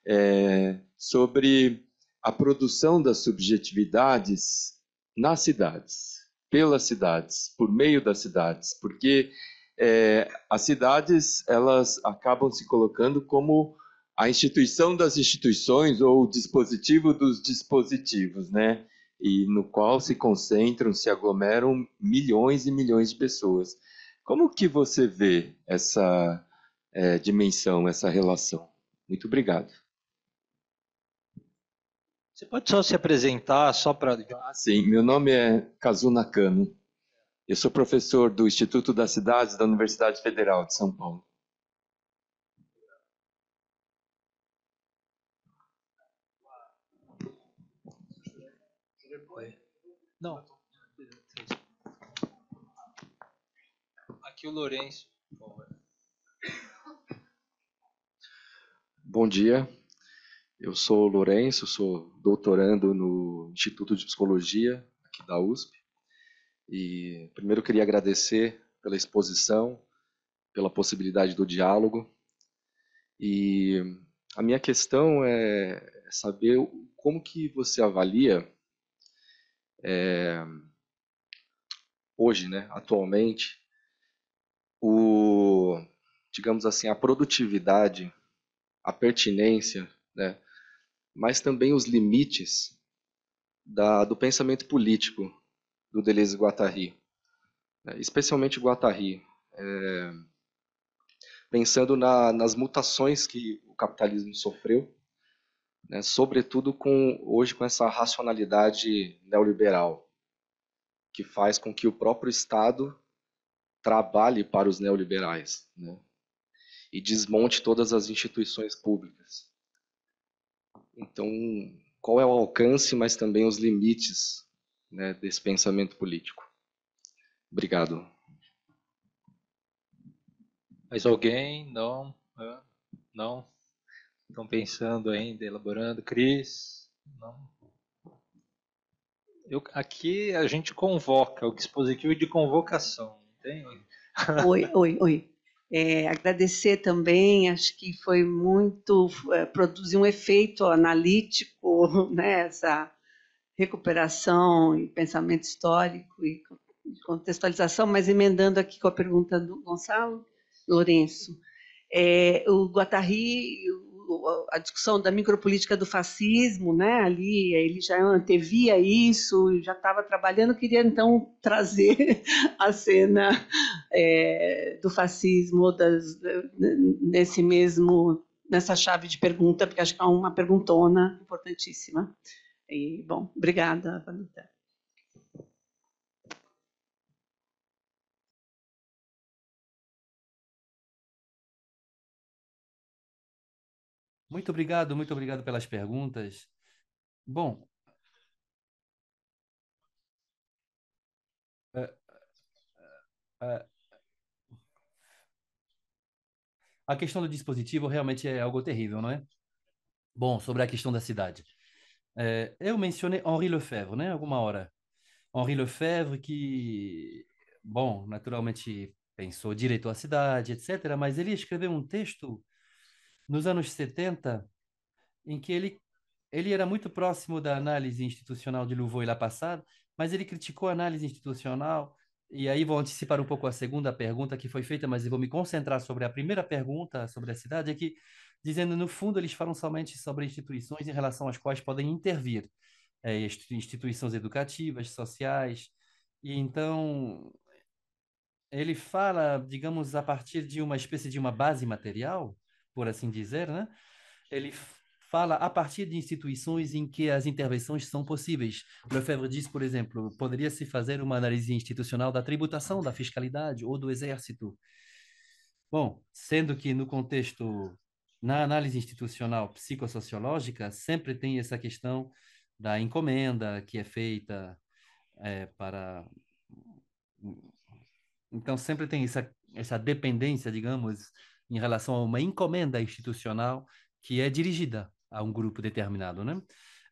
É, sobre a produção das subjetividades nas cidades, pelas cidades, por meio das cidades, porque é, as cidades elas acabam se colocando como a instituição das instituições ou o dispositivo dos dispositivos, né? E no qual se concentram, se aglomeram milhões e milhões de pessoas. Como que você vê essa é, dimensão, essa relação? Muito obrigado. Você pode só se apresentar, só para. Ah, sim, meu nome é Kazuna Nakano. Eu sou professor do Instituto das Cidades da Universidade Federal de São Paulo. Não. Aqui o Lourenço. Bom dia. Eu sou o Lourenço, sou doutorando no Instituto de Psicologia aqui da USP. E primeiro queria agradecer pela exposição, pela possibilidade do diálogo. E a minha questão é saber como que você avalia é, hoje, né, atualmente, o, digamos assim, a produtividade, a pertinência, né, mas também os limites da, do pensamento político do Deleuze e Guattari, né, especialmente Guattari, é, pensando na, nas mutações que o capitalismo sofreu né, sobretudo com hoje com essa racionalidade neoliberal, que faz com que o próprio Estado trabalhe para os neoliberais né, e desmonte todas as instituições públicas. Então, qual é o alcance, mas também os limites né, desse pensamento político? Obrigado. Mais alguém? Não? Não? Estão pensando ainda, elaborando. Cris? Não. Eu, aqui a gente convoca, o dispositivo de convocação, não tem? Oi, oi, oi. É, agradecer também, acho que foi muito, é, produzir um efeito analítico, né, essa recuperação e pensamento histórico e contextualização, mas emendando aqui com a pergunta do Gonçalo Lourenço. É, o Guattari, a discussão da micropolítica do fascismo, né? Ali ele já antevia isso, já estava trabalhando, queria então trazer a cena é, do fascismo das, nesse mesmo nessa chave de pergunta, porque acho que é uma perguntona importantíssima. E bom, obrigada, Vanuta. Muito obrigado, muito obrigado pelas perguntas. Bom, é, é, é, a questão do dispositivo realmente é algo terrível, não é? Bom, sobre a questão da cidade. eu mencionei Henri Lefebvre, né? Alguma hora. Henri Lefebvre que, bom, naturalmente pensou direito à cidade, etc. Mas ele escreveu um texto nos anos 70, em que ele, ele era muito próximo da análise institucional de Louvois e passado, mas ele criticou a análise institucional, e aí vou antecipar um pouco a segunda pergunta que foi feita, mas eu vou me concentrar sobre a primeira pergunta sobre a cidade, é que, dizendo, no fundo, eles falam somente sobre instituições em relação às quais podem intervir, é, instituições educativas, sociais, e então ele fala, digamos, a partir de uma espécie de uma base material, por assim dizer, né? Ele fala a partir de instituições em que as intervenções são possíveis. Lefebvre diz, por exemplo, poderia-se fazer uma análise institucional da tributação, da fiscalidade ou do exército. Bom, sendo que no contexto, na análise institucional psicossociológica, sempre tem essa questão da encomenda que é feita é, para. Então, sempre tem essa, essa dependência, digamos, em relação a uma encomenda institucional que é dirigida a um grupo determinado, né?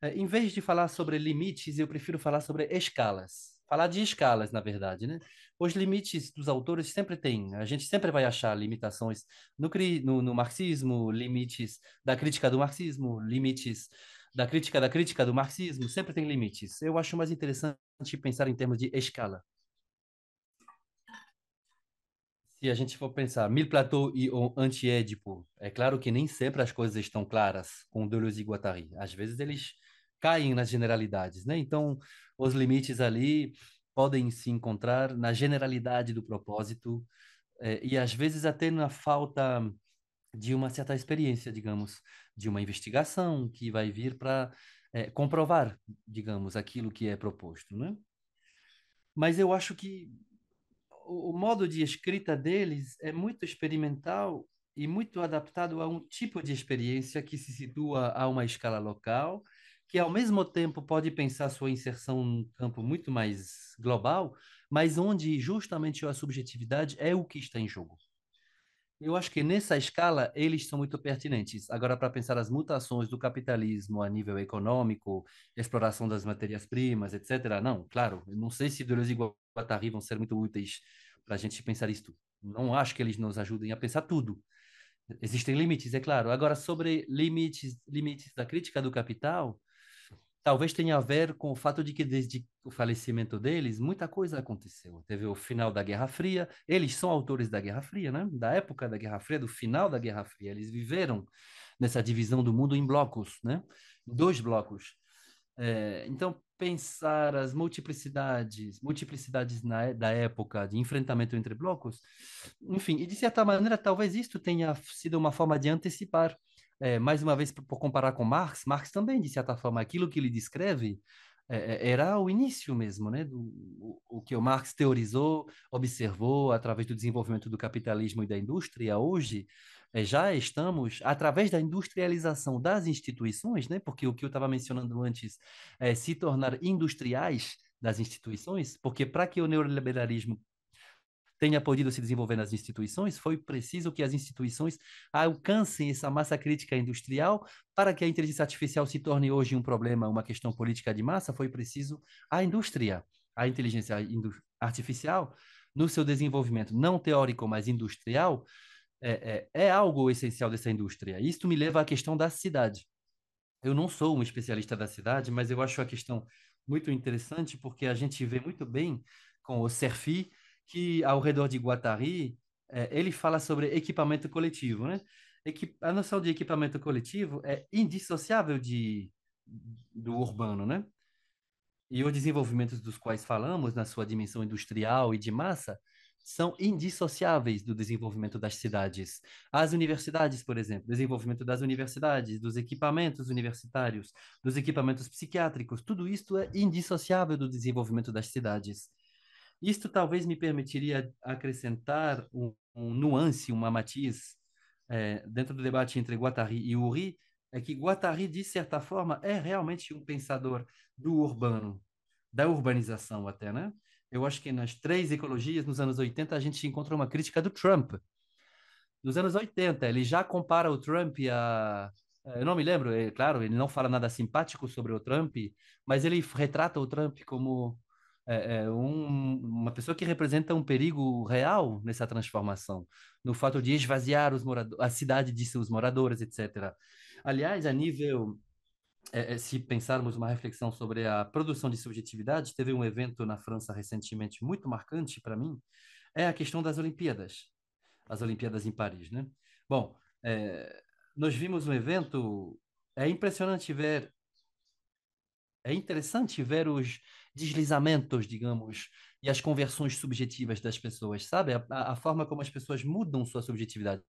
É, em vez de falar sobre limites, eu prefiro falar sobre escalas. Falar de escalas, na verdade, né? Os limites dos autores sempre têm. Né? a gente sempre vai achar limitações no, no, no marxismo, limites da crítica do marxismo, limites da crítica da crítica do marxismo, sempre tem limites. Eu acho mais interessante pensar em termos de escala. se a gente for pensar Mil Platô e o anti-édipo, é claro que nem sempre as coisas estão claras com Deleuze e Guattari. Às vezes eles caem nas generalidades, né? Então, os limites ali podem se encontrar na generalidade do propósito é, e às vezes até na falta de uma certa experiência, digamos, de uma investigação que vai vir para é, comprovar, digamos, aquilo que é proposto, né? Mas eu acho que o, modo de escrita deles é muito experimental e muito adaptado a um tipo de experiência que se situa a uma escala local, que ao mesmo tempo pode pensar sua inserção num campo muito mais global, mas onde justamente a subjetividade é o que está em jogo. Eu acho que nessa escala eles são muito pertinentes. Agora, para pensar as mutações do capitalismo a nível econômico, exploração das matérias-primas, etc., não, claro, eu não sei se Deleuze e Guattari vão ser muito úteis para a gente pensar isto. Não acho que eles nos ajudem a pensar tudo. Existem limites, é claro. Agora, sobre limites, limites da crítica do capital, talvez tenha a ver com o fato de que desde o falecimento deles muita coisa aconteceu. Teve o final da Guerra Fria, eles são autores da Guerra Fria, né? Da época da Guerra Fria, do final da Guerra Fria, eles viveram nessa divisão do mundo em blocos, né? Dois blocos. É, então pensar as multiplicidades, multiplicidades na, é, da época de enfrentamento entre blocos, enfim, e de certa maneira talvez isto tenha sido uma forma de antecipar é, mais uma vez, por comparar com Marx, Marx também, de certa forma, aquilo que ele descreve é, era o início mesmo, né? Do, o, o, que o Marx teorizou, observou através do desenvolvimento do capitalismo e da indústria. Hoje, é, já estamos, através da industrialização das instituições, né? Porque o que eu estava mencionando antes, é se tornar industriais das instituições, porque para que o neoliberalismo tenha podido se desenvolver nas instituições, foi preciso que as instituições alcancem essa massa crítica industrial para que a inteligência artificial se torne hoje um problema, uma questão política de massa, foi preciso a indústria, a inteligência artificial, no seu desenvolvimento não teórico, mas industrial, é, é, é algo essencial dessa indústria. Isto me leva à questão da cidade. Eu não sou um especialista da cidade, mas eu acho a questão muito interessante porque a gente vê muito bem com o CERFI, que ao redor de Guatari, é, ele fala sobre equipamento coletivo, né? Equip a noção de equipamento coletivo é indissociável de, do urbano, né? E os desenvolvimentos dos quais falamos, na sua dimensão industrial e de massa, são indissociáveis do desenvolvimento das cidades. As universidades, por exemplo, desenvolvimento das universidades, dos equipamentos universitários, dos equipamentos psiquiátricos, tudo isso é indissociável do desenvolvimento das cidades. Isto talvez me permitiria acrescentar um, um nuance, uma matiz é, dentro do debate entre Guattari e Uri, é que Guattari, de certa forma, é realmente um pensador do urbano, da urbanização até, né? Eu acho que nas três ecologias, nos anos 80, a gente encontra uma crítica do Trump. Nos anos 80, ele já compara o Trump a. Eh, eu não me lembro, é claro, ele não fala nada simpático sobre o Trump, mas ele retrata o Trump como é, é um, uma pessoa que representa um perigo real nessa transformação, no fato de esvaziar os moradores, a cidade de seus moradores, etc. Aliás, a nível é, é, se pensarmos uma reflexão sobre a produção de subjetividade, teve um evento na França recentemente muito marcante para mim, é a questão das Olimpíadas, as Olimpíadas em Paris, né? Bom, é, nós vimos um evento, é impressionante ver, é interessante ver os deslizamentos, digamos, e as conversões subjetivas das pessoas, sabe? A, a, forma como as pessoas mudam sua subjetividade.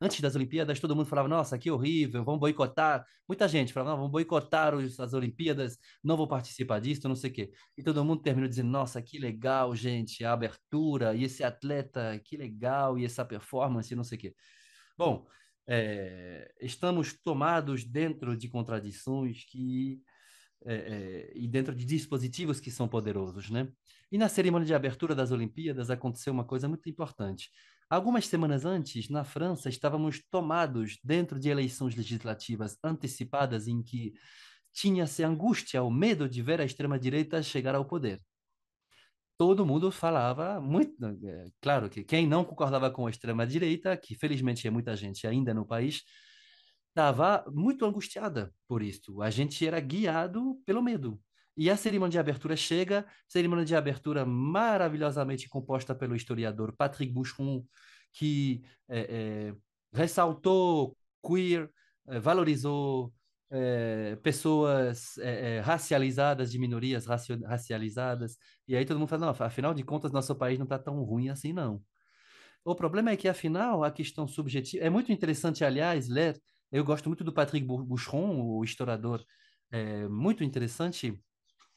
Antes das Olimpíadas, todo mundo falava: nossa, que horrível, vamos boicotar. Muita gente falava: vamos boicotar os, as Olimpíadas, não vou participar disso, não sei o quê. E todo mundo terminou dizendo: nossa, que legal, gente, a abertura, e esse atleta, que legal, e essa performance, não sei o quê. Bom, é, estamos tomados dentro de contradições que é, é, e dentro de dispositivos que são poderosos, né? E na cerimônia de abertura das Olimpíadas aconteceu uma coisa muito importante. Algumas semanas antes, na França, estávamos tomados dentro de eleições legislativas antecipadas em que tinha-se angústia, o medo de ver a extrema-direita chegar ao poder. Todo mundo falava muito, né, é, claro que quem não concordava com a extrema-direita, que felizmente é muita gente ainda no país, estava muito angustiada por isso. A gente era guiado pelo medo. E a cerimônia de abertura chega, cerimônia de abertura maravilhosamente composta pelo historiador Patrick Bouchon, que é, é, ressaltou queer, é, valorizou pessoas racializadas, de minorias raci racializadas. E aí todo mundo fala, não, afinal de contas, nosso país não está tão ruim assim, não. O problema é que, afinal, a questão subjetiva... É muito interessante, aliás, ler eu gosto muito do Patrick Boucheron, o historiador é, muito interessante.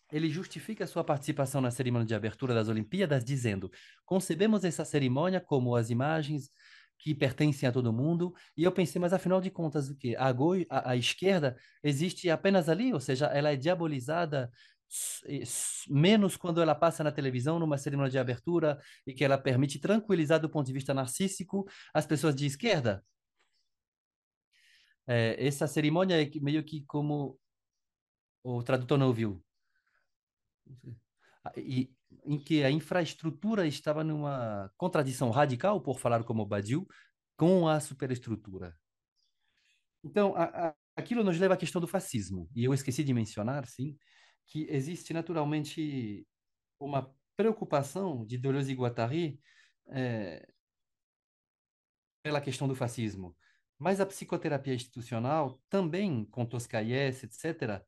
Ele justifica a sua participação na cerimônia de abertura das Olimpíadas dizendo: concebemos essa cerimônia como as imagens que pertencem a todo mundo. E eu pensei, mas afinal de contas, o que? A, a, a, esquerda existe apenas ali, ou seja, ela é diabolizada eh, menos quando ela passa na televisão numa cerimônia de abertura e que ela permite tranquilizar do ponto de vista narcísico as pessoas de esquerda é, essa cerimônia é meio que como o tradutor não viu. Ah, e, em que a infraestrutura estava numa contradição radical, por falar como Badiou, com a superestrutura. Então, a, a, aquilo nos leva à questão do fascismo. E eu esqueci de mencionar, sim, que existe naturalmente uma preocupação de Deleuze e Guattari é, eh, pela questão do fascismo. Mas a psicoterapia institucional também, com Toscaes, etc.,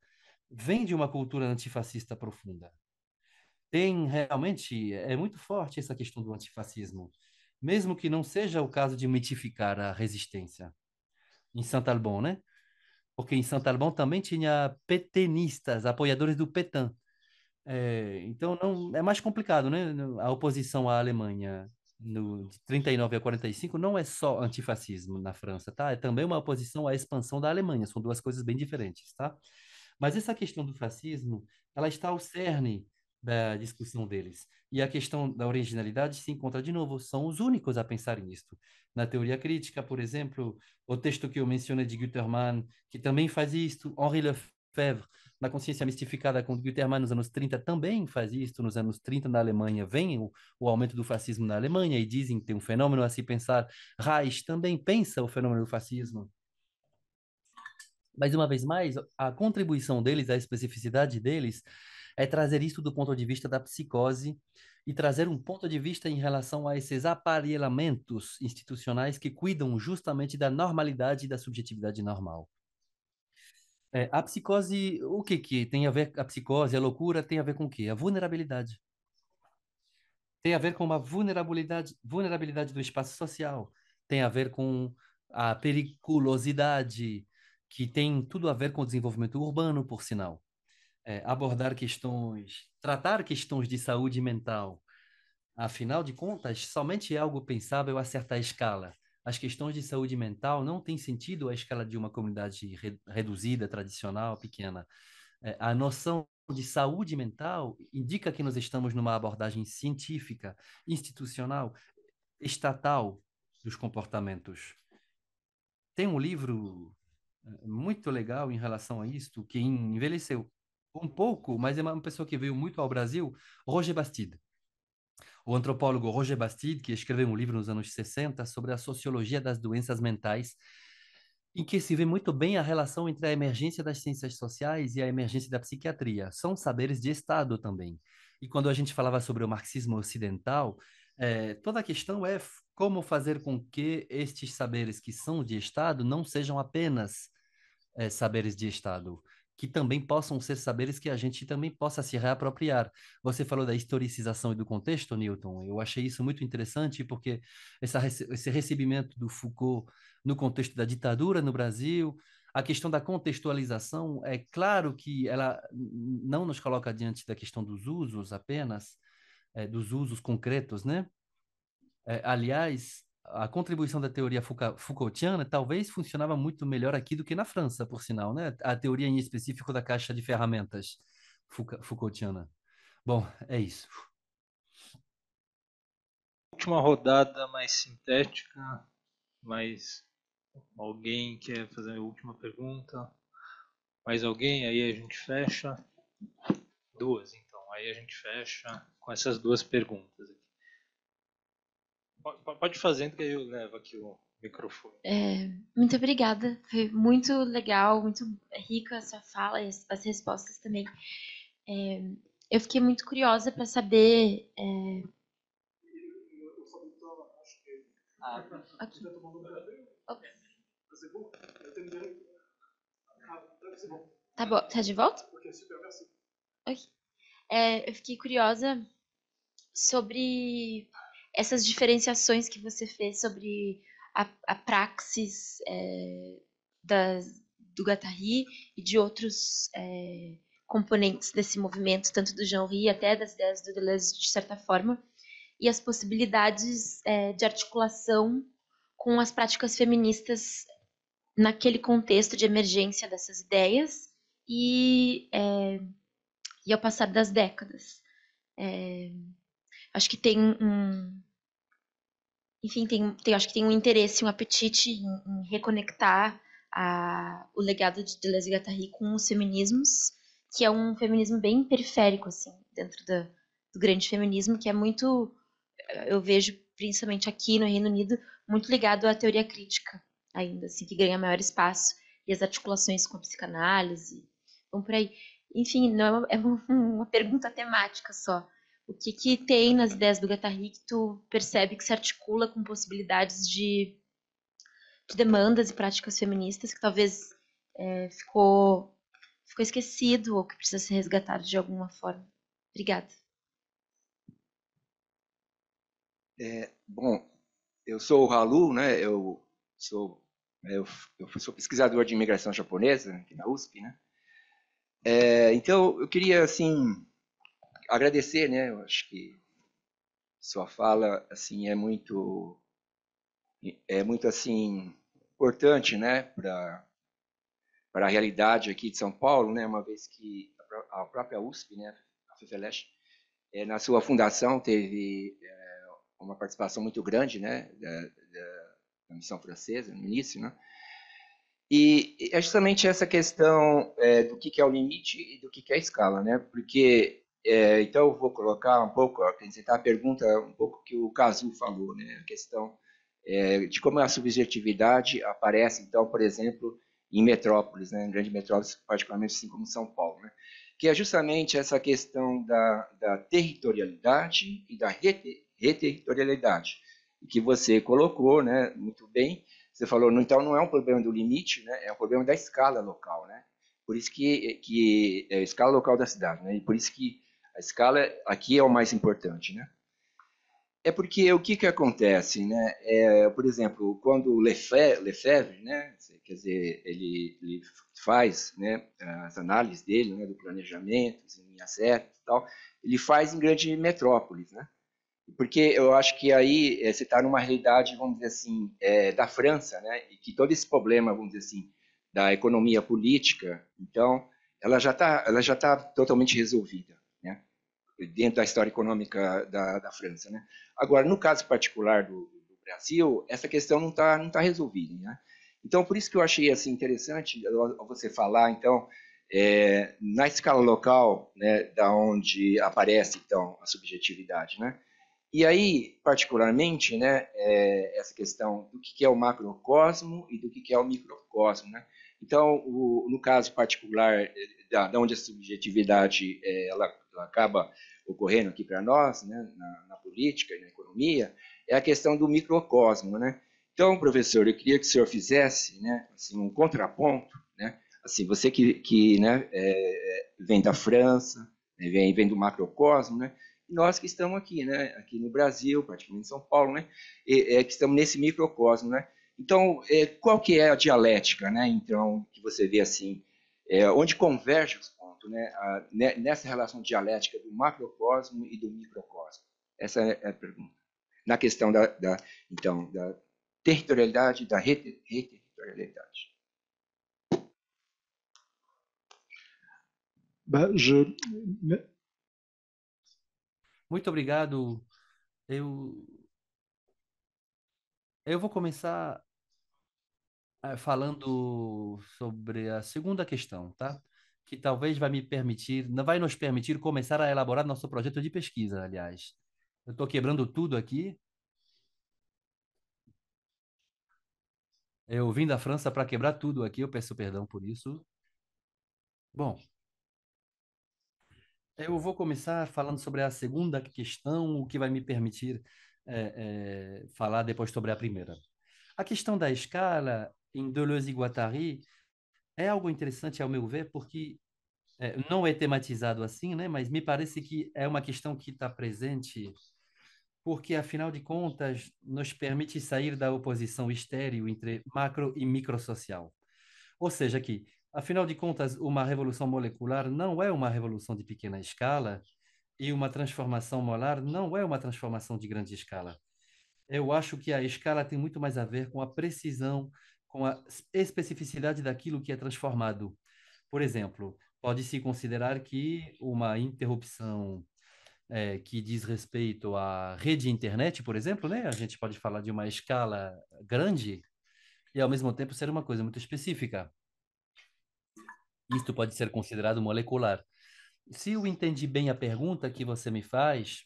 vem de uma cultura antifascista profunda. Tem realmente, é muito forte essa questão do antifascismo, mesmo que não seja o caso de mitificar a resistência. Em Saint-Alban, né? Porque em Saint-Alban também tinha petenistas, apoiadores do Petan. É, então não é mais complicado, né? A oposição à Alemanha no, de 39 a 45 não é só antifascismo na França, tá? É também uma oposição à expansão da Alemanha, são duas coisas bem diferentes, tá? Mas essa questão do fascismo, ela está ao cerne da discussão deles. E a questão da originalidade se encontra de novo, são os únicos a pensar nisto. Na teoria crítica, por exemplo, o texto que eu mencionei de Gutermann, que também faz isto, Henri Lefebvre, na consciência mistificada com Gutermann nos anos 30 também faz isso. Nos anos 30, na Alemanha, vem o, o aumento do fascismo na Alemanha e dizem que tem um fenômeno a se pensar. Reich também pensa o fenômeno do fascismo. Mas, uma vez mais, a contribuição deles, a especificidade deles, é trazer isso do ponto de vista da psicose e trazer um ponto de vista em relação a esses aparelhamentos institucionais que cuidam justamente da normalidade e da subjetividade normal. É, a psicose, o que que tem a ver? A psicose, a loucura tem a ver com o quê? A vulnerabilidade. Tem a ver com uma vulnerabilidade, vulnerabilidade do espaço social. Tem a ver com a periculosidade, que tem tudo a ver com o desenvolvimento urbano, por sinal. É, abordar questões, tratar questões de saúde mental. Afinal de contas, somente é algo pensável a certa escala as questões de saúde mental não têm sentido à escala de uma comunidade re, reduzida, tradicional, pequena. É, a noção de saúde mental indica que nós estamos numa abordagem científica, institucional, estatal dos comportamentos. Tem um livro é, muito legal em relação a isto, que envelheceu um pouco, mas é uma pessoa que veio muito ao Brasil, Roger Bastide. O antropólogo Roger Bastide, que escreveu um livro nos anos 60 sobre a sociologia das doenças mentais, em que se vê muito bem a relação entre a emergência das ciências sociais e a emergência da psiquiatria. São saberes de Estado também. E quando a gente falava sobre o marxismo ocidental, é, toda a questão é como fazer com que estes saberes que são de Estado não sejam apenas é, saberes de Estado que também possam ser saberes que a gente também possa se reapropriar. Você falou da historicização e do contexto, Newton. Eu achei isso muito interessante, porque essa, esse recebimento do Foucault no contexto da ditadura no Brasil, a questão da contextualização, é claro que ela não nos coloca diante da questão dos usos apenas, é, dos usos concretos, né? É, aliás, a contribuição da teoria Foucaultiana talvez funcionava muito melhor aqui do que na França, por sinal, né? A teoria em específico da caixa de ferramentas Foucaultiana. Bom, é isso. Última rodada mais sintética, mais alguém quer fazer a última pergunta? Mais alguém? Aí a gente fecha. Duas, então. Aí a gente fecha com essas duas perguntas aqui. Pode fazer, que eu levo aqui o microfone. É, muito obrigada. Foi muito legal, muito rica a sua fala e as, respostas também. É, eu fiquei muito curiosa para saber. É... Ah, aqui. Tá bom, tá de volta? É, eu fiquei curiosa sobre essas diferenciações que você fez sobre a, a praxis é, do Gatari e de outros é, componentes desse movimento, tanto do Jean-Ri até das ideias do Deleuze, de certa forma, e as possibilidades é, de articulação com as práticas feministas naquele contexto de emergência dessas ideias e, é, e ao passar das décadas. É, acho que tem um, enfim, tem, tem, acho que tem um interesse, um apetite em, em reconectar a, o legado de Deleuze e Guattari com os feminismos, que é um feminismo bem periférico, assim, dentro do grande feminismo, que é muito, eh, eu vejo, principalmente aqui no Reino Unido, muito ligado à teoria crítica, ainda, assim, que ganha maior espaço, e as articulações com a psicanálise, vão por aí. Enfim, não é uma, é uma pergunta temática só, o que, que tem nas ideias do Guattari que tu percebe que se articula com possibilidades de, de demandas e práticas feministas que talvez é, ficou, ficou esquecido ou que precisa ser resgatado de alguma forma? Obrigada. É, bom, eu sou o Halu, né? Eu sou eu, eu sou pesquisador de imigração japonesa né, aqui na USP, né? É, então eu queria assim agradecer, né? Eu acho que sua fala assim é muito é muito assim importante, né, para para a realidade aqui de São Paulo, né? Uma vez que a própria USP, né, a FIFELESH, eh, é, na sua fundação teve é, uma participação muito grande, né, da, da, da missão francesa no início, né? E é justamente essa questão é, do que, que, é o limite e do que, que é a escala, né? Porque é, então, eu vou colocar um pouco, acrescentar tá a pergunta, um pouco que o Cazu falou, né? a questão é, de como a subjetividade aparece, então, por exemplo, em metrópoles, né? em grandes metrópoles, particularmente assim como São Paulo, né? que é justamente essa questão da, da territorialidade e da reterritorialidade, que você colocou né? muito bem, você falou, então não é um problema do limite, né? é um problema da escala local, né? por isso que, que é a escala local da cidade, né? e por isso que a escala é, aqui é o mais importante, né? É porque o que, que acontece, né? É, por exemplo, quando Lefebvre, Lefebvre né? Quer dizer, ele, ele faz né, as análises dele, né, do planejamento, assim, em linha certa e tal, ele faz em grande metrópoles, né? Porque eu acho que aí é, você está numa realidade, vamos dizer assim, é, da França, né? E que todo esse problema, vamos dizer assim, da economia política, então, ela já está, ela já tá totalmente resolvida dentro da história econômica da, da França. Né? Agora, no caso particular do, do Brasil, essa questão não está não tá resolvida. Né? Então, por isso que eu achei assim, interessante você falar, então, é, na escala local, né, da onde aparece, então, a subjetividade. Né? E aí, particularmente, né, é, essa questão do que é o macrocosmo e do que é o microcosmo. Né? Então, o, no caso particular é, da, da onde a subjetividade é, ela acaba ocorrendo aqui para nós, né, na, na, política e na economia, é a questão do microcosmo. Né? Então, professor, eu queria que o senhor fizesse né, assim, um contraponto. Né? Assim, você que, que né, é, é, vem da França, né, vem, vem do macrocosmo, né? e nós que estamos aqui, né, aqui no Brasil, praticamente em São Paulo, né, e, é, que estamos nesse microcosmo. Né? Então, é, qual que é a dialética, né, então, que você vê assim, é, onde convergem os né, a, né, nessa relação dialética do macrocosmo e do microcosmo? Essa é a pergunta. Na questão da, da então, da territorialidade e da reterritorialidade. Muito obrigado. Eu, eu vou começar eh, falando sobre a segunda questão, tá? que talvez vai me permitir, vai nos permitir começar a elaborar nosso projeto de pesquisa, aliás. Eu estou quebrando tudo aqui. Eu vim da França para quebrar tudo aqui, eu peço perdão por isso. Bom, eu vou começar falando sobre a segunda questão, o que vai me permitir é, é, falar depois sobre a primeira. A questão da escala em Deleuze e Guattari é algo interessante, ao meu ver, porque é, não é tematizado assim, né? mas me parece que é uma questão que está presente, porque, afinal de contas, nos permite sair da oposição estéril entre macro e microsocial. Ou seja, que, afinal de contas, uma revolução molecular não é uma revolução de pequena escala e uma transformação molar não é uma transformação de grande escala. Eu acho que a escala tem muito mais a ver com a precisão com a especificidade daquilo que é transformado. Por exemplo, pode-se considerar que uma interrupção é, que diz respeito à rede internet, por exemplo, né? a gente pode falar de uma escala grande e, ao mesmo tempo, ser uma coisa muito específica. Isto pode ser considerado molecular. Se eu entendi bem a pergunta que você me faz,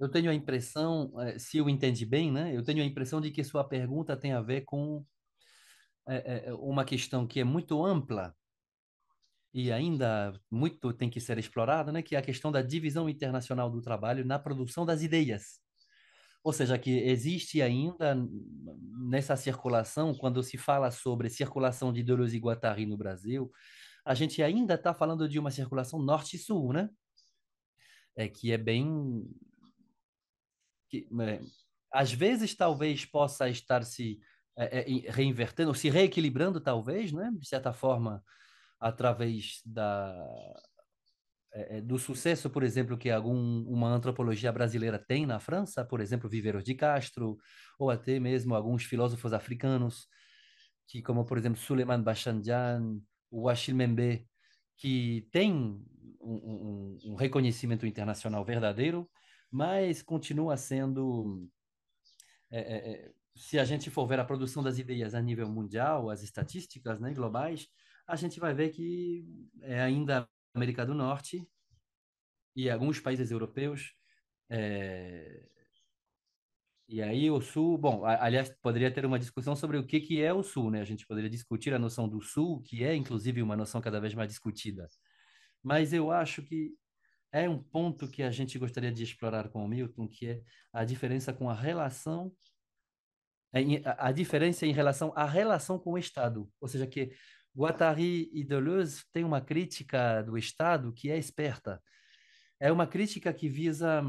eu tenho a impressão, é, se eu entendi bem, né? Eu tenho a impressão de que sua pergunta tem a ver com é, é, é uma questão que é muito ampla e ainda muito tem que ser explorada, né, que é a questão da divisão internacional do trabalho na produção das ideias. Ou seja, que existe ainda nessa circulação, quando se fala sobre circulação de Deleuze e Guattari no Brasil, a gente ainda está falando de uma circulação norte-sul, né? É, que é bem. Que, é, às vezes, talvez possa estar se é, é, reinvertendo, ou se reequilibrando, talvez, né? de certa forma, através da, é, é, do sucesso, por exemplo, que algum, uma antropologia brasileira tem na França, por exemplo, Viveiros de Castro, ou até mesmo alguns filósofos africanos, que, como, por exemplo, Suleiman Bachandian, o Achille Mbembe, que tem um, um, um reconhecimento internacional verdadeiro, mas continua sendo é, é, é se a gente for ver a produção das ideias a nível mundial, as estatísticas né, globais, a gente vai ver que é ainda América do Norte e alguns países europeus. É... E aí o Sul, bom, aliás, poderia ter uma discussão sobre o que, que é o Sul, né? A gente poderia discutir a noção do Sul, que é inclusive uma noção cada vez mais discutida. Mas eu acho que é um ponto que a gente gostaria de explorar com o Milton, que é a diferença com a relação é a, diferença é em relação à relação com o Estado, ou seja, que Guattari e Deleuze têm uma crítica do Estado que é esperta. É uma crítica que visa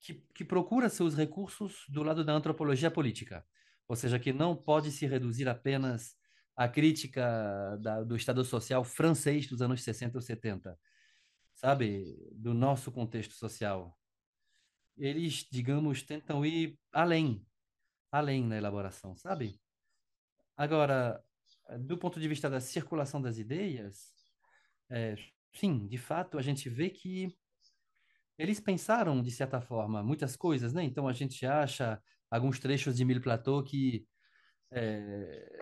que, que, procura seus recursos do lado da antropologia política, ou seja, que não pode se reduzir apenas à crítica da, do Estado Social francês dos anos 60 ou 70, sabe, do nosso contexto social eles, digamos, tentam ir além, além na elaboração, sabe? Agora, do ponto de vista da circulação das ideias, é, sim, de fato, a gente vê que eles pensaram, de certa forma, muitas coisas, né? Então, a gente acha alguns trechos de Mil Plateau que é,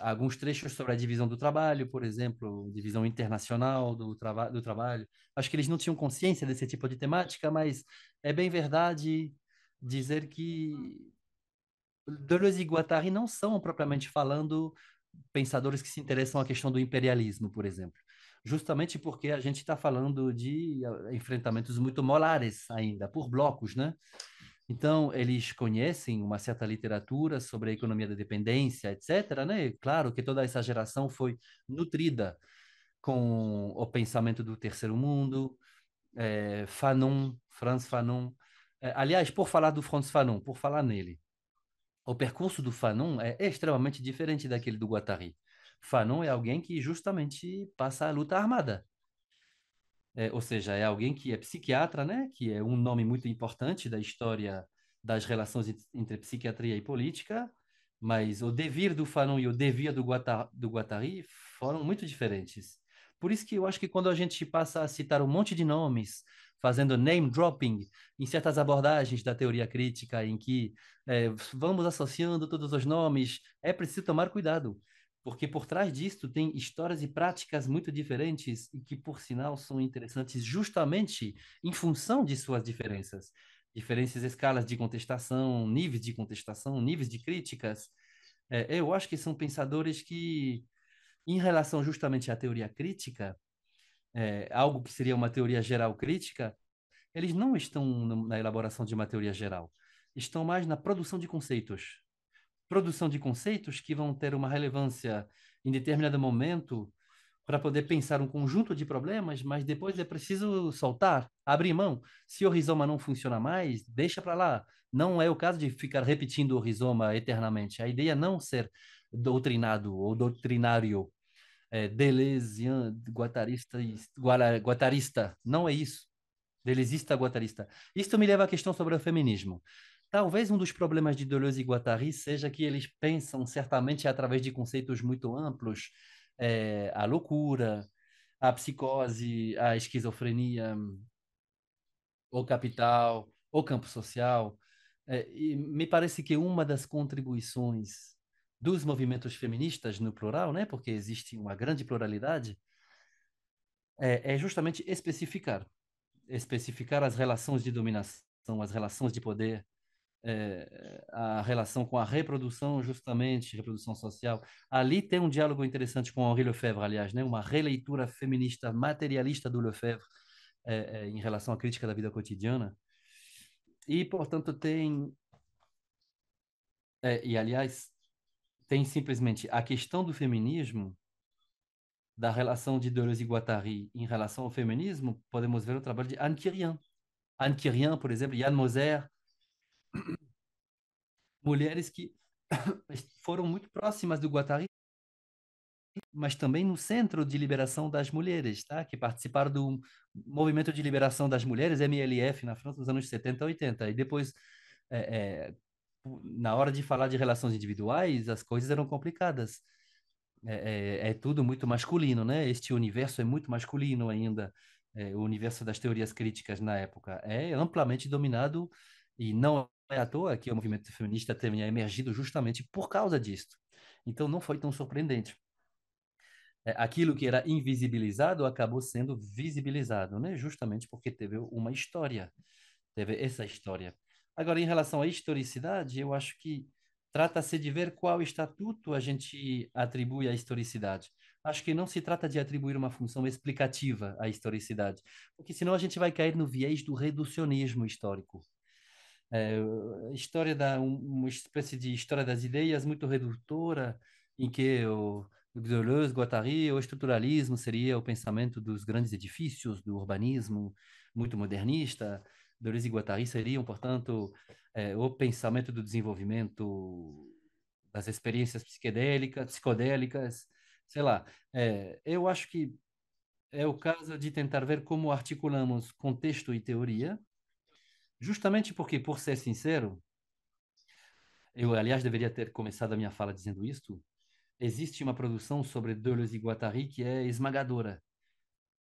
alguns trechos sobre a divisão do trabalho, por exemplo, divisão internacional do, do trabalho. Acho que eles não tinham consciência desse tipo de temática, mas é bem verdade dizer que Deleuze e Guattari não são, propriamente falando, pensadores que se interessam à questão do imperialismo, por exemplo. Justamente porque a gente está falando de ah, enfrentamentos muito molares ainda, por blocos, né? Então, eles conhecem uma certa literatura sobre a economia da dependência, etc. Né? Claro que toda essa geração foi nutrida com o pensamento do terceiro mundo, é, Fanon, Franz Fanon. É, aliás, por falar do Franz Fanon, por falar nele, o percurso do Fanon é extremamente diferente daquele do Guattari. Fanon é alguém que justamente passa a luta armada é, ou seja, é alguém que é psiquiatra, né? Que é um nome muito importante da história das relações entre psiquiatria e política, mas o devir do Fanon e o devia do, Guattari, do Guattari foram muito diferentes. Por isso que eu acho que quando a gente passa a citar um monte de nomes, fazendo name dropping em certas abordagens da teoria crítica, em que é, vamos associando todos os nomes, é preciso tomar cuidado, porque por trás disso tem histórias e práticas muito diferentes e que, por sinal, são interessantes justamente em função de suas diferenças. Diferentes escalas de contestação, níveis de contestação, níveis de críticas. É, eu acho que são pensadores que, em relação justamente à teoria crítica, é, algo que seria uma teoria geral crítica, eles não estão na elaboração de uma teoria geral, estão mais na produção de conceitos, produção de conceitos que vão ter uma relevância em determinado momento para poder pensar um conjunto de problemas, mas depois é preciso soltar, abrir mão. Se o rizoma não funciona mais, deixa para lá. Não é o caso de ficar repetindo o rizoma eternamente. A ideia é não ser doutrinado ou doutrinário, é, Delezian, guatarista, guatarista. Não é isso. Delezista, guatarista. Isto me leva à questão sobre o feminismo. Talvez um dos problemas de Deleuze e Guattari seja que eles pensam certamente através de conceitos muito amplos, é, a loucura, a psicose, a esquizofrenia, o capital, o campo social. É, e me parece que uma das contribuições dos movimentos feministas no plural, né, porque existe uma grande pluralidade, é, é justamente especificar, especificar as relações de dominação, as relações de poder, é, a relação com a reprodução, justamente, reprodução social. Ali tem um diálogo interessante com Henri Lefebvre, aliás, né? uma releitura feminista materialista do Lefebvre é, é, em relação à crítica da vida cotidiana. E, portanto, tem. e, aliás, tem simplesmente a questão do feminismo, da relação de Deleuze e Guattari em relação ao feminismo, podemos ver o trabalho de Anne Kirian. Anne Kirian, por exemplo, Yann Moser, mulheres que foram muito próximas do Guattari, mas também no Centro de Liberação das Mulheres, tá? que participaram do Movimento de Liberação das Mulheres, MLF, na França, nos anos 70 e 80. E depois, é, é, na hora de falar de relações individuais, as coisas eram complicadas. É, é, é tudo muito masculino, né? Este universo é muito masculino ainda. É, o universo das teorias críticas na época é amplamente dominado e não é à toa que o movimento feminista tenha emergido justamente por causa disto. Então não foi tão surpreendente. É, aquilo que era invisibilizado acabou sendo visibilizado, né? justamente porque teve uma história, teve essa história. Agora, em relação à historicidade, eu acho que trata-se de ver qual estatuto a gente atribui à historicidade. Acho que não se trata de atribuir uma função explicativa à historicidade, porque senão a gente vai cair no viés do reducionismo histórico é, história da uma espécie de história das ideias muito redutora em que o Deleuze, Guattari, o estruturalismo seria o pensamento dos grandes edifícios, do urbanismo muito modernista. Deleuze e Guattari seriam, portanto, é, o pensamento do desenvolvimento das experiências psicodélicas, psicodélicas sei lá. É, eu acho que é o caso de tentar ver como articulamos contexto e teoria Justamente porque, por ser sincero, eu, aliás, deveria ter começado a minha fala dizendo isto, existe uma produção sobre Deleuze e Guattari que é esmagadora.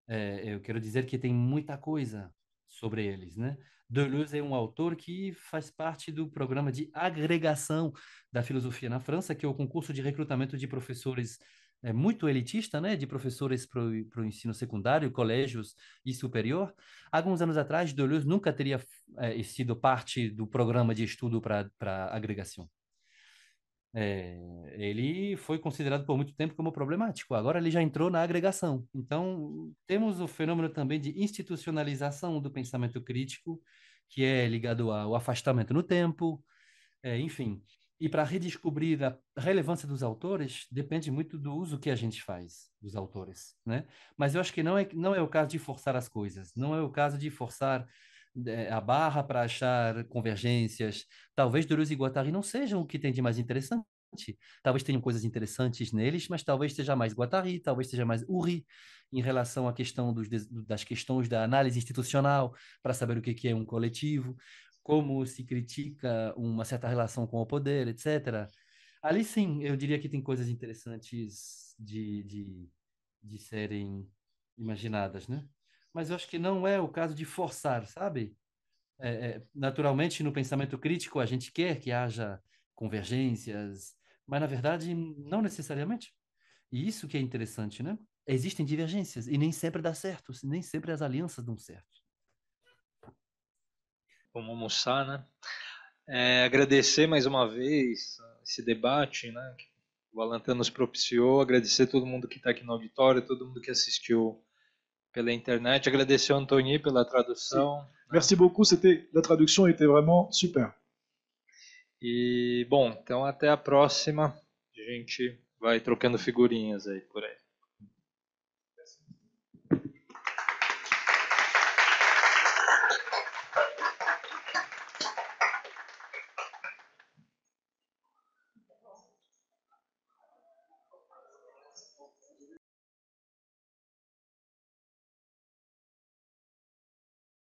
É, eu quero dizer que tem muita coisa sobre eles, né? Deleuze é um autor que faz parte do programa de agregação da filosofia na França, que é o concurso de recrutamento de professores é muito elitista, né, de professores para o ensino secundário, colégios e superior. Alguns anos atrás, Deleuze nunca teria é, sido parte do programa de estudo para agregação. É, ele foi considerado por muito tempo como problemático, agora ele já entrou na agregação. Então, temos o fenômeno também de institucionalização do pensamento crítico, que é ligado ao afastamento no tempo, é, enfim e para redescobrir a relevância dos autores depende muito do uso que a gente faz dos autores, né? Mas eu acho que não é não é o caso de forçar as coisas, não é o caso de forçar é, a barra para achar convergências. Talvez Deleuze e Guattari não sejam o que tem de mais interessante. Talvez tenham coisas interessantes neles, mas talvez seja mais Guattari, talvez seja mais Uri em relação à questão dos, das questões da análise institucional para saber o que é um coletivo, como se critica uma certa relação com o poder, etc. Ali sim, eu diria que tem coisas interessantes de, de, de serem imaginadas, né? Mas eu acho que não é o caso de forçar, sabe? É, é, naturalmente, no pensamento crítico, a gente quer que haja convergências, mas na verdade, não necessariamente. E isso que é interessante, né? Existem divergências e nem sempre dá certo, nem sempre as alianças dão certo vamos almoçar, né? É, agradecer mais uma vez esse debate, né? Que o Alantan nos propiciou, agradecer todo mundo que está aqui no auditório, todo mundo que assistiu pela internet, agradecer ao Anthony pela tradução. Né? Merci beaucoup, c'était tradução foi était vraiment super. E bom, então até a próxima. A gente vai trocando figurinhas aí por aí.